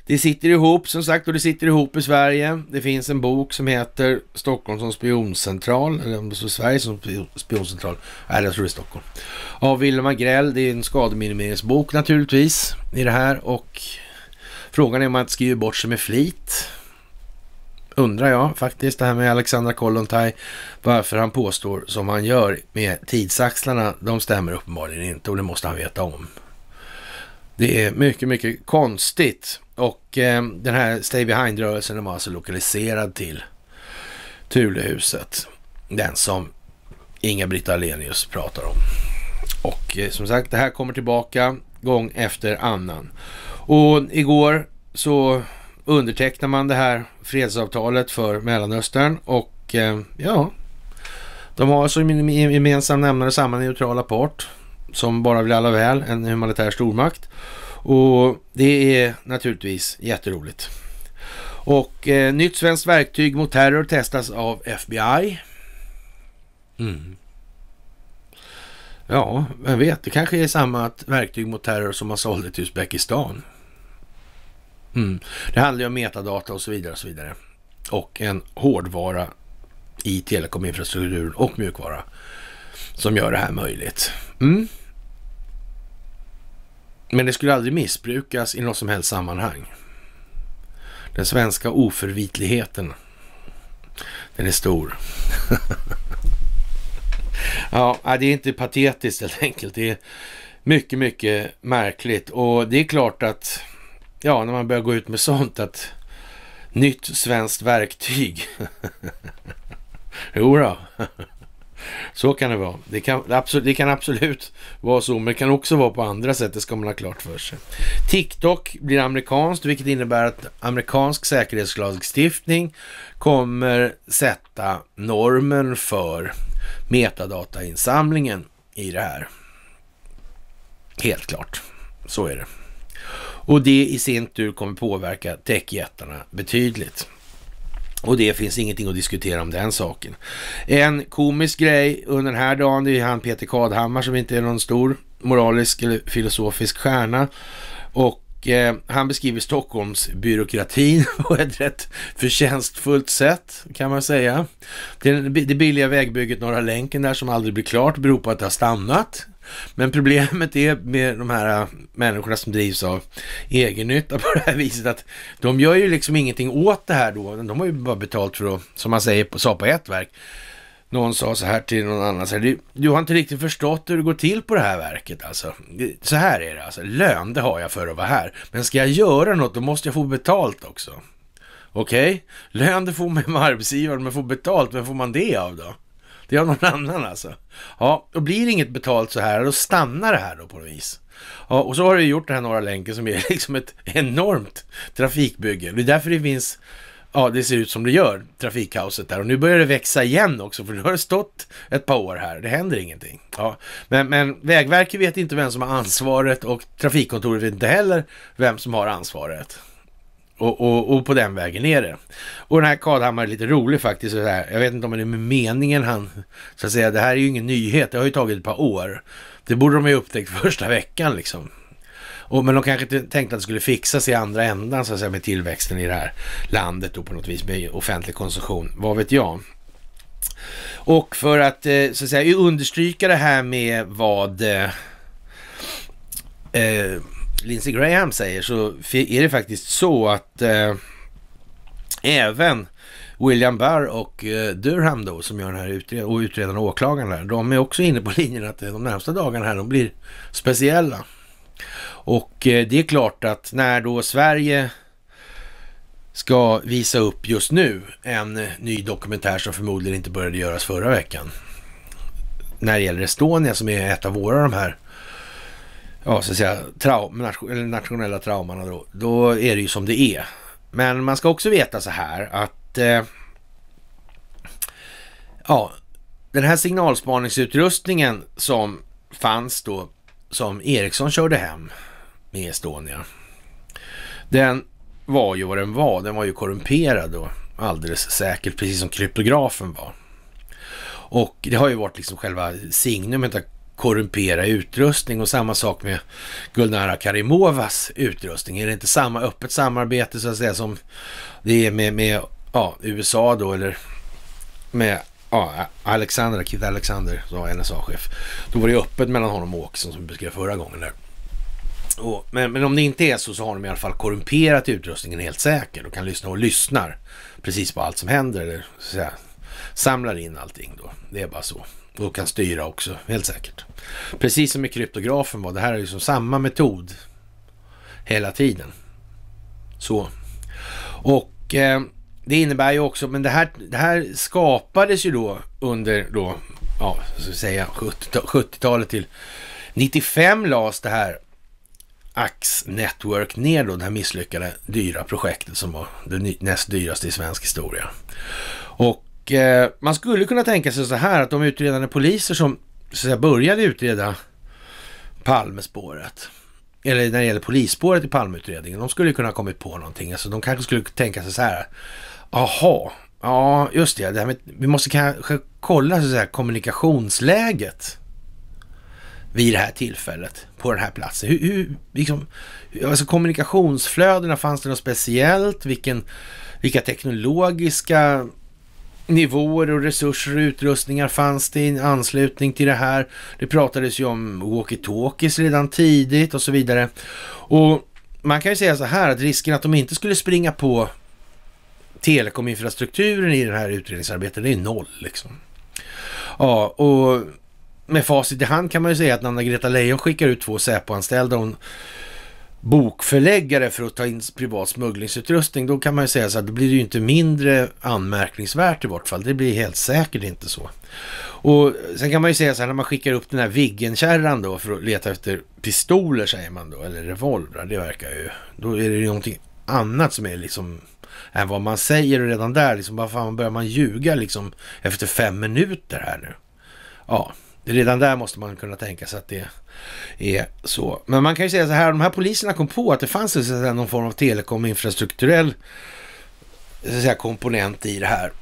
A: Det sitter ihop som sagt och det sitter ihop i Sverige. Det finns en bok som heter Stockholm som spioncentral, eller om det så Sverige som spioncentral. Nej, jag tror det är Stockholm. Av Wilhelm Agrell. Det är en skademinimeringsbok naturligtvis i det här och frågan är om man inte skriver bort sig med flit undrar jag faktiskt det här med Alexandra Kollontaj, varför han påstår som han gör med tidsaxlarna. De stämmer uppenbarligen inte och det måste han veta om. Det är mycket, mycket konstigt. Och eh, den här Stay Behind-rörelsen var alltså lokaliserad till Tulehuset. Den som Inga-Britt Ahlenius pratar om. Och eh, som sagt, det här kommer tillbaka gång efter annan. Och igår så undertecknar man det här fredsavtalet för Mellanöstern och eh, ja, de har som alltså gemensam nämnare samma neutrala part som bara vill alla väl, en humanitär stormakt. Och det är naturligtvis jätteroligt. Och eh, nytt svenskt verktyg mot terror testas av FBI. Mm. Ja, vem vet, det kanske är samma verktyg mot terror som man sålde till Uzbekistan. Mm. Det handlar ju om metadata och så vidare och så vidare. Och en hårdvara i telekominfrastrukturen och mjukvara som gör det här möjligt. Mm. Men det skulle aldrig missbrukas i något som helst sammanhang. Den svenska oförvitligheten, den är stor. ja, det är inte patetiskt helt enkelt. Det är mycket, mycket märkligt. Och det är klart att, ja, när man börjar gå ut med sånt att nytt svenskt verktyg. Jodå! Så kan det vara. Det kan, absolut, det kan absolut vara så, men det kan också vara på andra sätt. Det ska man ha klart för sig. TikTok blir amerikanskt, vilket innebär att amerikansk säkerhetslagstiftning kommer sätta normen för metadatainsamlingen i det här. Helt klart, så är det. Och det i sin tur kommer påverka techjättarna betydligt. Och det finns ingenting att diskutera om den saken. En komisk grej under den här dagen, det är han Peter Kadhammar som inte är någon stor moralisk eller filosofisk stjärna. Och eh, han beskriver Stockholms byråkratin på ett rätt förtjänstfullt sätt kan man säga. Det, det billiga vägbygget Norra länken där som aldrig blir klart beror på att det har stannat men problemet är med de här äh, människorna som drivs av egennytta på det här viset att de gör ju liksom ingenting åt det här då. De har ju bara betalt för att, som man säger, sa på ett verk. Någon sa så här till någon annan, så här, du, du, har inte riktigt förstått hur det går till på det här verket alltså. Så här är det alltså, lön det har jag för att vara här. Men ska jag göra något då måste jag få betalt också. Okej, okay? lön det får man med arbetsgivaren, men får betalt, vem får man det av då? Det är av någon annan alltså. Ja, och blir inget betalt så här, då stannar det här då på något vis. Ja, och så har du gjort den här Norra länken som är liksom ett enormt trafikbygge. Det är därför det finns ja, det ser ut som det gör, trafikkaoset där. Och nu börjar det växa igen också, för nu har det stått ett par år här. Det händer ingenting. Ja. Men, men Vägverket vet inte vem som har ansvaret och Trafikkontoret vet inte heller vem som har ansvaret. Och, och, och, på den vägen är det. Och den här Kadhammar är lite rolig faktiskt. Så här. Jag vet inte om det är med meningen han, så att säga, det här är ju ingen nyhet, det har ju tagit ett par år. Det borde de ha upptäckt första veckan liksom. Och, men de kanske inte tänkte att det skulle fixas i andra ändan så att säga med tillväxten i det här landet då på något vis med offentlig konsumtion. Vad vet jag? Och för att eh, så att säga understryka det här med vad eh, eh Lindsey Graham säger så är det faktiskt så att eh, även William Barr och eh, Durham då, som gör den här utredaren och utredaren och åklagaren här. de är också inne på linjen att eh, de närmsta dagarna här, de blir speciella. Och eh, det är klart att när då Sverige ska visa upp just nu en ny dokumentär som förmodligen inte började göras förra veckan. När det gäller Estonia som är ett av våra de här ja, så att säga, traum, nation, nationella trauman, då, då är det ju som det är. Men man ska också veta så här att eh, ja, den här signalspaningsutrustningen som fanns då, som Ericsson körde hem med Estonia, den var ju vad den var. Den var ju korrumperad då, alldeles säkert, precis som kryptografen var. Och det har ju varit liksom själva signumet korrumpera utrustning och samma sak med Gulnara Karimovas utrustning. Är det inte samma öppet samarbete så att säga som det är med, med ja, USA då eller med ja, Alexander, Keith Alexander, som NSA-chef. Då var det öppet mellan honom och Åkesson som vi beskrev förra gången där. Och, men, men, om det inte är så så har de i alla fall korrumperat utrustningen helt säkert och kan lyssna och lyssnar precis på allt som händer. Eller, så att säga, samlar in allting då. Det är bara så och kan styra också, helt säkert. Precis som med kryptografen var, det här är ju som samma metod hela tiden. Så. Och eh, det innebär ju också, men det här, det här skapades ju då under då, ja, så att säga 70-talet till 95 lades det här Ax Network ner då, det här misslyckade dyra projektet som var det näst dyraste i svensk historia. Och och eh, man skulle kunna tänka sig så här att de utredande poliser som så säga, började utreda Palmespåret, eller när det gäller polisspåret i Palmeutredningen, de skulle kunna ha kommit på någonting. Alltså de kanske skulle tänka sig så här, aha, ja just det, det med, vi måste kanske kolla så säga, kommunikationsläget vid det här tillfället på den här platsen. Hur, hur, liksom, alltså kommunikationsflödena, fanns det något speciellt? Vilken, vilka teknologiska nivåer och resurser och utrustningar fanns det i anslutning till det här. Det pratades ju om walkie-talkies redan tidigt och så vidare. Och man kan ju säga så här att risken att de inte skulle springa på telekominfrastrukturen i det här utredningsarbetet, det är noll liksom. Ja, och med facit i hand kan man ju säga att när Greta Leijon skickar ut två Säpo-anställda, bokförläggare för att ta in privat smugglingsutrustning, då kan man ju säga så att det blir ju inte mindre anmärkningsvärt i vart fall. Det blir helt säkert inte så. Och sen kan man ju säga så här när man skickar upp den här Viggenkärran då för att leta efter pistoler säger man då, eller revolvrar, det verkar ju, då är det ju någonting annat som är liksom än vad man säger och redan där liksom, vad fan börjar man ljuga liksom efter fem minuter här nu? Ja, redan där måste man kunna tänka sig att det är är så. Men man kan ju säga så här, de här poliserna kom på att det fanns säga, någon form av telekominfrastrukturell säga, komponent i det här.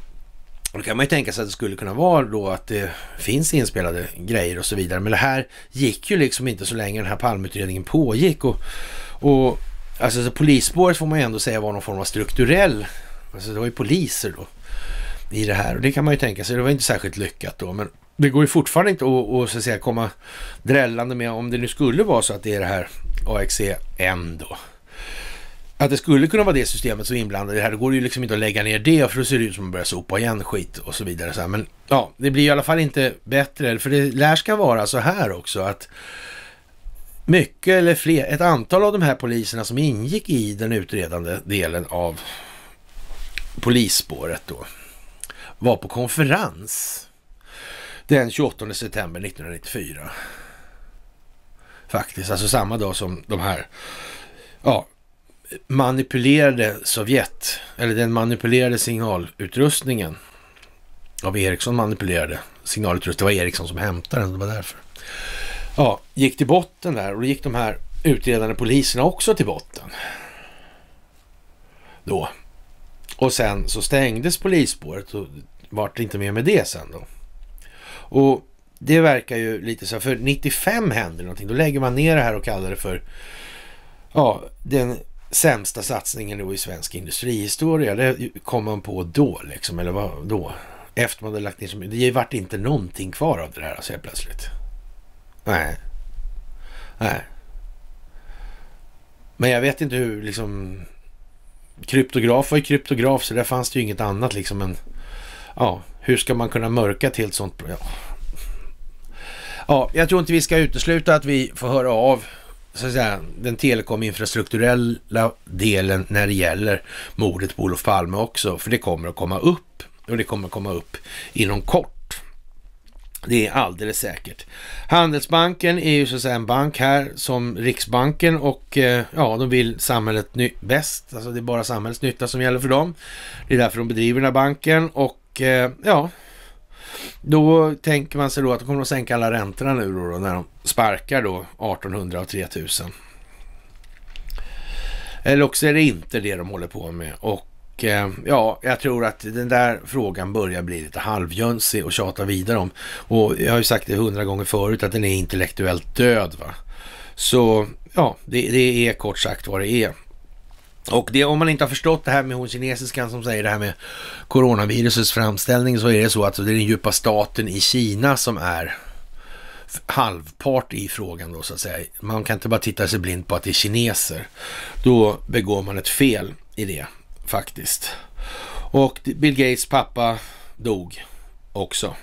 A: Då kan man ju tänka sig att det skulle kunna vara då att det finns inspelade grejer och så vidare. Men det här gick ju liksom inte så länge den här palmutredningen pågick. Och, och alltså så polisspåret får man ju ändå säga var någon form av strukturell. Alltså det var ju poliser då i det här och det kan man ju tänka sig. Det var inte särskilt lyckat då. Men det går ju fortfarande inte att, att, så att säga, komma drällande med, om det nu skulle vara så att det är det här axe n då, att det skulle kunna vara det systemet som är inblandat i det här, då går det ju liksom inte att lägga ner det, för då ser det ut som att man börjar sopa igen skit och så vidare. Så Men ja, det blir i alla fall inte bättre, för det lär ska vara så här också att mycket eller fler, ett antal av de här poliserna som ingick i den utredande delen av polisspåret då, var på konferens den 28 september 1994. Faktiskt, alltså samma dag som de här ja, manipulerade Sovjet, eller den manipulerade signalutrustningen av Ericsson manipulerade signalutrustningen, Det var Ericsson som hämtade den, det var därför. Ja, gick till botten där och då gick de här utredande poliserna också till botten. Då. Och sen så stängdes polisspåret och vart inte mer med det sen då. Och det verkar ju lite så här, för 95 händer någonting. Då lägger man ner det här och kallar det för ja, den sämsta satsningen då i svensk industrihistoria. Det kom man på då liksom, eller vad då? Efter man hade lagt ner så mycket. Det vart inte någonting kvar av det här alltså helt plötsligt. Nej. Nej. Men jag vet inte hur liksom... Kryptograf var ju kryptograf så där fanns det ju inget annat liksom än... Ja, hur ska man kunna mörka till ett sånt? program? ja, jag tror inte vi ska utesluta att vi får höra av så att säga, den telekominfrastrukturella delen när det gäller mordet på Olof Palme också, för det kommer att komma upp och det kommer att komma upp inom kort. Det är alldeles säkert. Handelsbanken är ju så att säga en bank här som Riksbanken och eh, ja, de vill samhället bäst. Alltså det är bara samhällets nytta som gäller för dem. Det är därför de bedriver den här banken och och eh, ja, då tänker man sig då att de kommer att sänka alla räntorna nu då, då när de sparkar då 1800 och 3000. Eller också är det inte det de håller på med. Och eh, ja, jag tror att den där frågan börjar bli lite halvjönsig och tjata vidare om. Och jag har ju sagt det hundra gånger förut att den är intellektuellt död. va. Så ja, det, det är kort sagt vad det är. Och det, om man inte har förstått det här med hon kinesiskan som säger det här med coronavirusets framställning så är det så att det är den djupa staten i Kina som är halvpart i frågan då så att säga. Man kan inte bara titta sig blind på att det är kineser. Då begår man ett fel i det faktiskt. Och Bill Gates pappa dog också.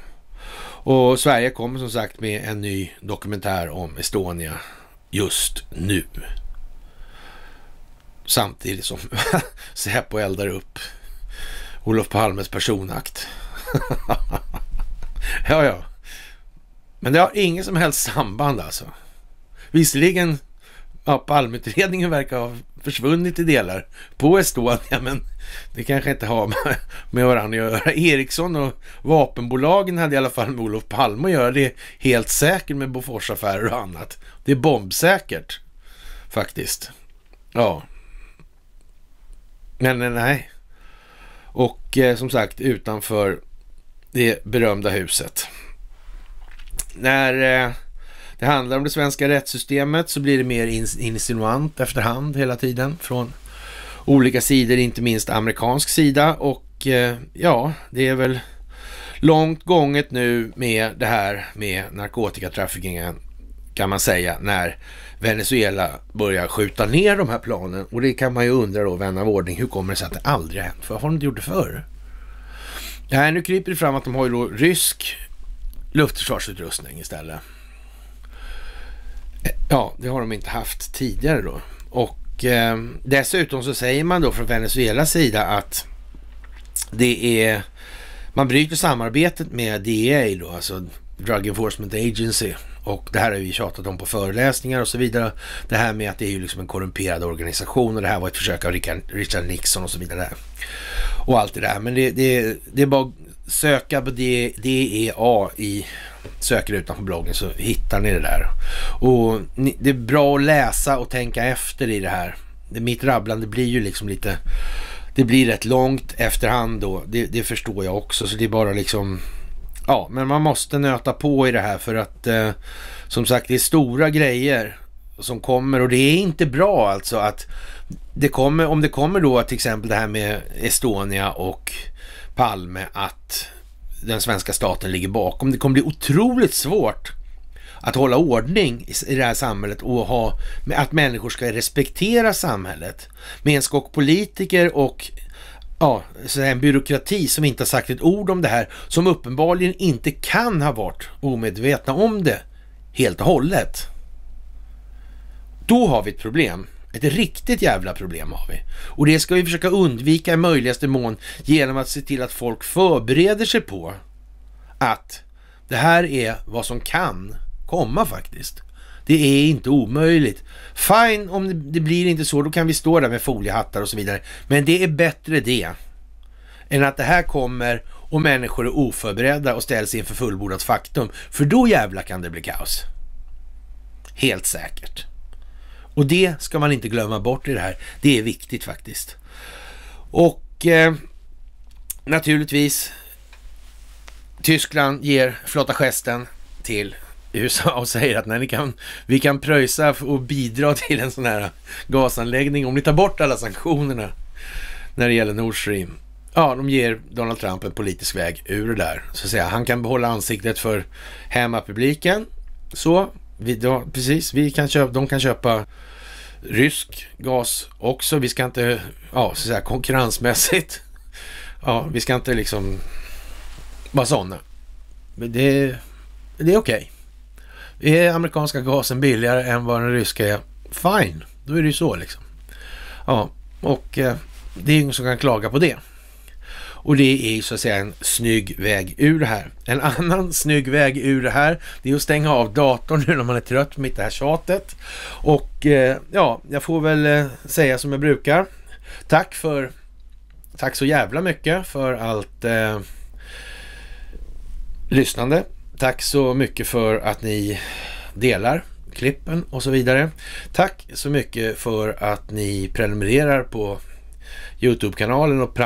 A: Och Sverige kommer som sagt med en ny dokumentär om Estonia just nu samtidigt som Säpo eldar upp Olof Palmes personakt. ja, ja. Men det har ingen som helst samband alltså. Visserligen, ja, Palmeutredningen verkar ha försvunnit i delar på Estonia, men det kanske inte har med, varandra att göra. Ericsson och vapenbolagen hade i alla fall med Olof Palme att göra. Det är helt säkert med Boforsaffärer och annat. Det är bombsäkert faktiskt. Ja. Men nej, nej. Och eh, som sagt utanför det berömda huset. När eh, det handlar om det svenska rättssystemet så blir det mer ins insinuant efterhand hela tiden från olika sidor, inte minst amerikansk sida. Och eh, ja, det är väl långt gånget nu med det här med narkotikatraffickingen kan man säga när Venezuela börjar skjuta ner de här planen. Och det kan man ju undra då, vän av ordning, hur kommer det sig att det aldrig har hänt? För vad har de inte gjort det förr? Nej, nu kryper det fram att de har ju då rysk luftförsvarsutrustning istället. Eh, ja, det har de inte haft tidigare då. Och eh, dessutom så säger man då från Venezuelas sida att det är, man bryter samarbetet med DEA då, alltså Drug Enforcement Agency och det här har vi tjatat om på föreläsningar och så vidare. Det här med att det är ju liksom en korrumperad organisation och det här var ett försök av Richard, Nixon och så vidare. Och allt det där. Men det, det, det är bara att söka på DEA i sökrutan på bloggen så hittar ni det där. Och det är bra att läsa och tänka efter i det här. Mitt rabblande blir ju liksom lite, det blir rätt långt efterhand då. Det, det förstår jag också, så det är bara liksom Ja, men man måste nöta på i det här för att eh, som sagt det är stora grejer som kommer och det är inte bra alltså att det kommer, om det kommer då till exempel det här med Estonia och Palme att den svenska staten ligger bakom. Det kommer bli otroligt svårt att hålla ordning i det här samhället och ha, att människor ska respektera samhället. Med en skock politiker och ja, en byråkrati som inte har sagt ett ord om det här, som uppenbarligen inte kan ha varit omedvetna om det helt och hållet. Då har vi ett problem. Ett riktigt jävla problem har vi. Och det ska vi försöka undvika i möjligaste mån genom att se till att folk förbereder sig på att det här är vad som kan komma faktiskt. Det är inte omöjligt. Fine om det blir inte så, då kan vi stå där med foliehattar och så vidare. Men det är bättre det än att det här kommer och människor är oförberedda och ställs inför fullbordat faktum. För då jävla kan det bli kaos. Helt säkert. Och det ska man inte glömma bort i det här. Det är viktigt faktiskt. Och eh, naturligtvis, Tyskland ger flotta gesten till USA och säger att nej, ni kan, vi kan pröjsa och bidra till en sån här gasanläggning om ni tar bort alla sanktionerna när det gäller Nord Stream. Ja, de ger Donald Trump en politisk väg ur det där. Så att säga, han kan behålla ansiktet för hemmapubliken. Så, vi, då, precis, vi kan köpa, de kan köpa rysk gas också. Vi ska inte, ja, så att säga, konkurrensmässigt. Ja, vi ska inte liksom vara sådana. Men det, det är okej. Okay. Är amerikanska gasen billigare än vad den ryska är? Fine, då är det ju så liksom. Ja, och eh, det är ingen som kan klaga på det. Och det är ju så att säga en snygg väg ur det här. En annan snygg väg ur det här, det är att stänga av datorn nu när man är trött mitt det här tjatet. Och eh, ja, jag får väl eh, säga som jag brukar. Tack för, tack så jävla mycket för allt eh, lyssnande. Tack så mycket för att ni delar klippen och så vidare. Tack så mycket för att ni prenumererar på Youtube-kanalen och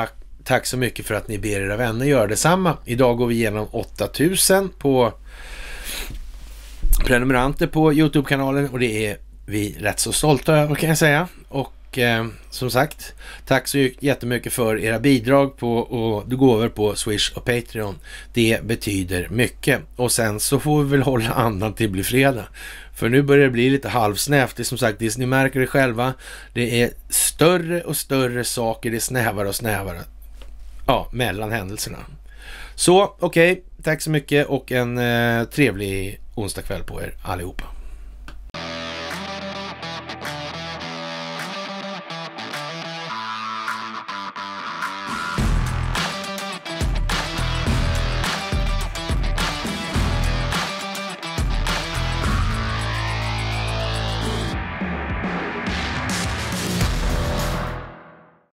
A: tack så mycket för att ni ber era vänner göra detsamma. Idag går vi igenom 8000 på prenumeranter på Youtube-kanalen och det är vi rätt så stolta över kan jag säga eh, som sagt, tack så jättemycket för era bidrag på, och du gåvor på Swish och Patreon. Det betyder mycket. Och sen så får vi väl hålla andan till bli fredag. För nu börjar det bli lite halvsnävt. Det är som sagt, det, ni märker det själva. Det är större och större saker. Det är snävare och snävare. Ja, mellan händelserna. Så okej, okay. tack så mycket och en eh, trevlig onsdagkväll på er allihopa.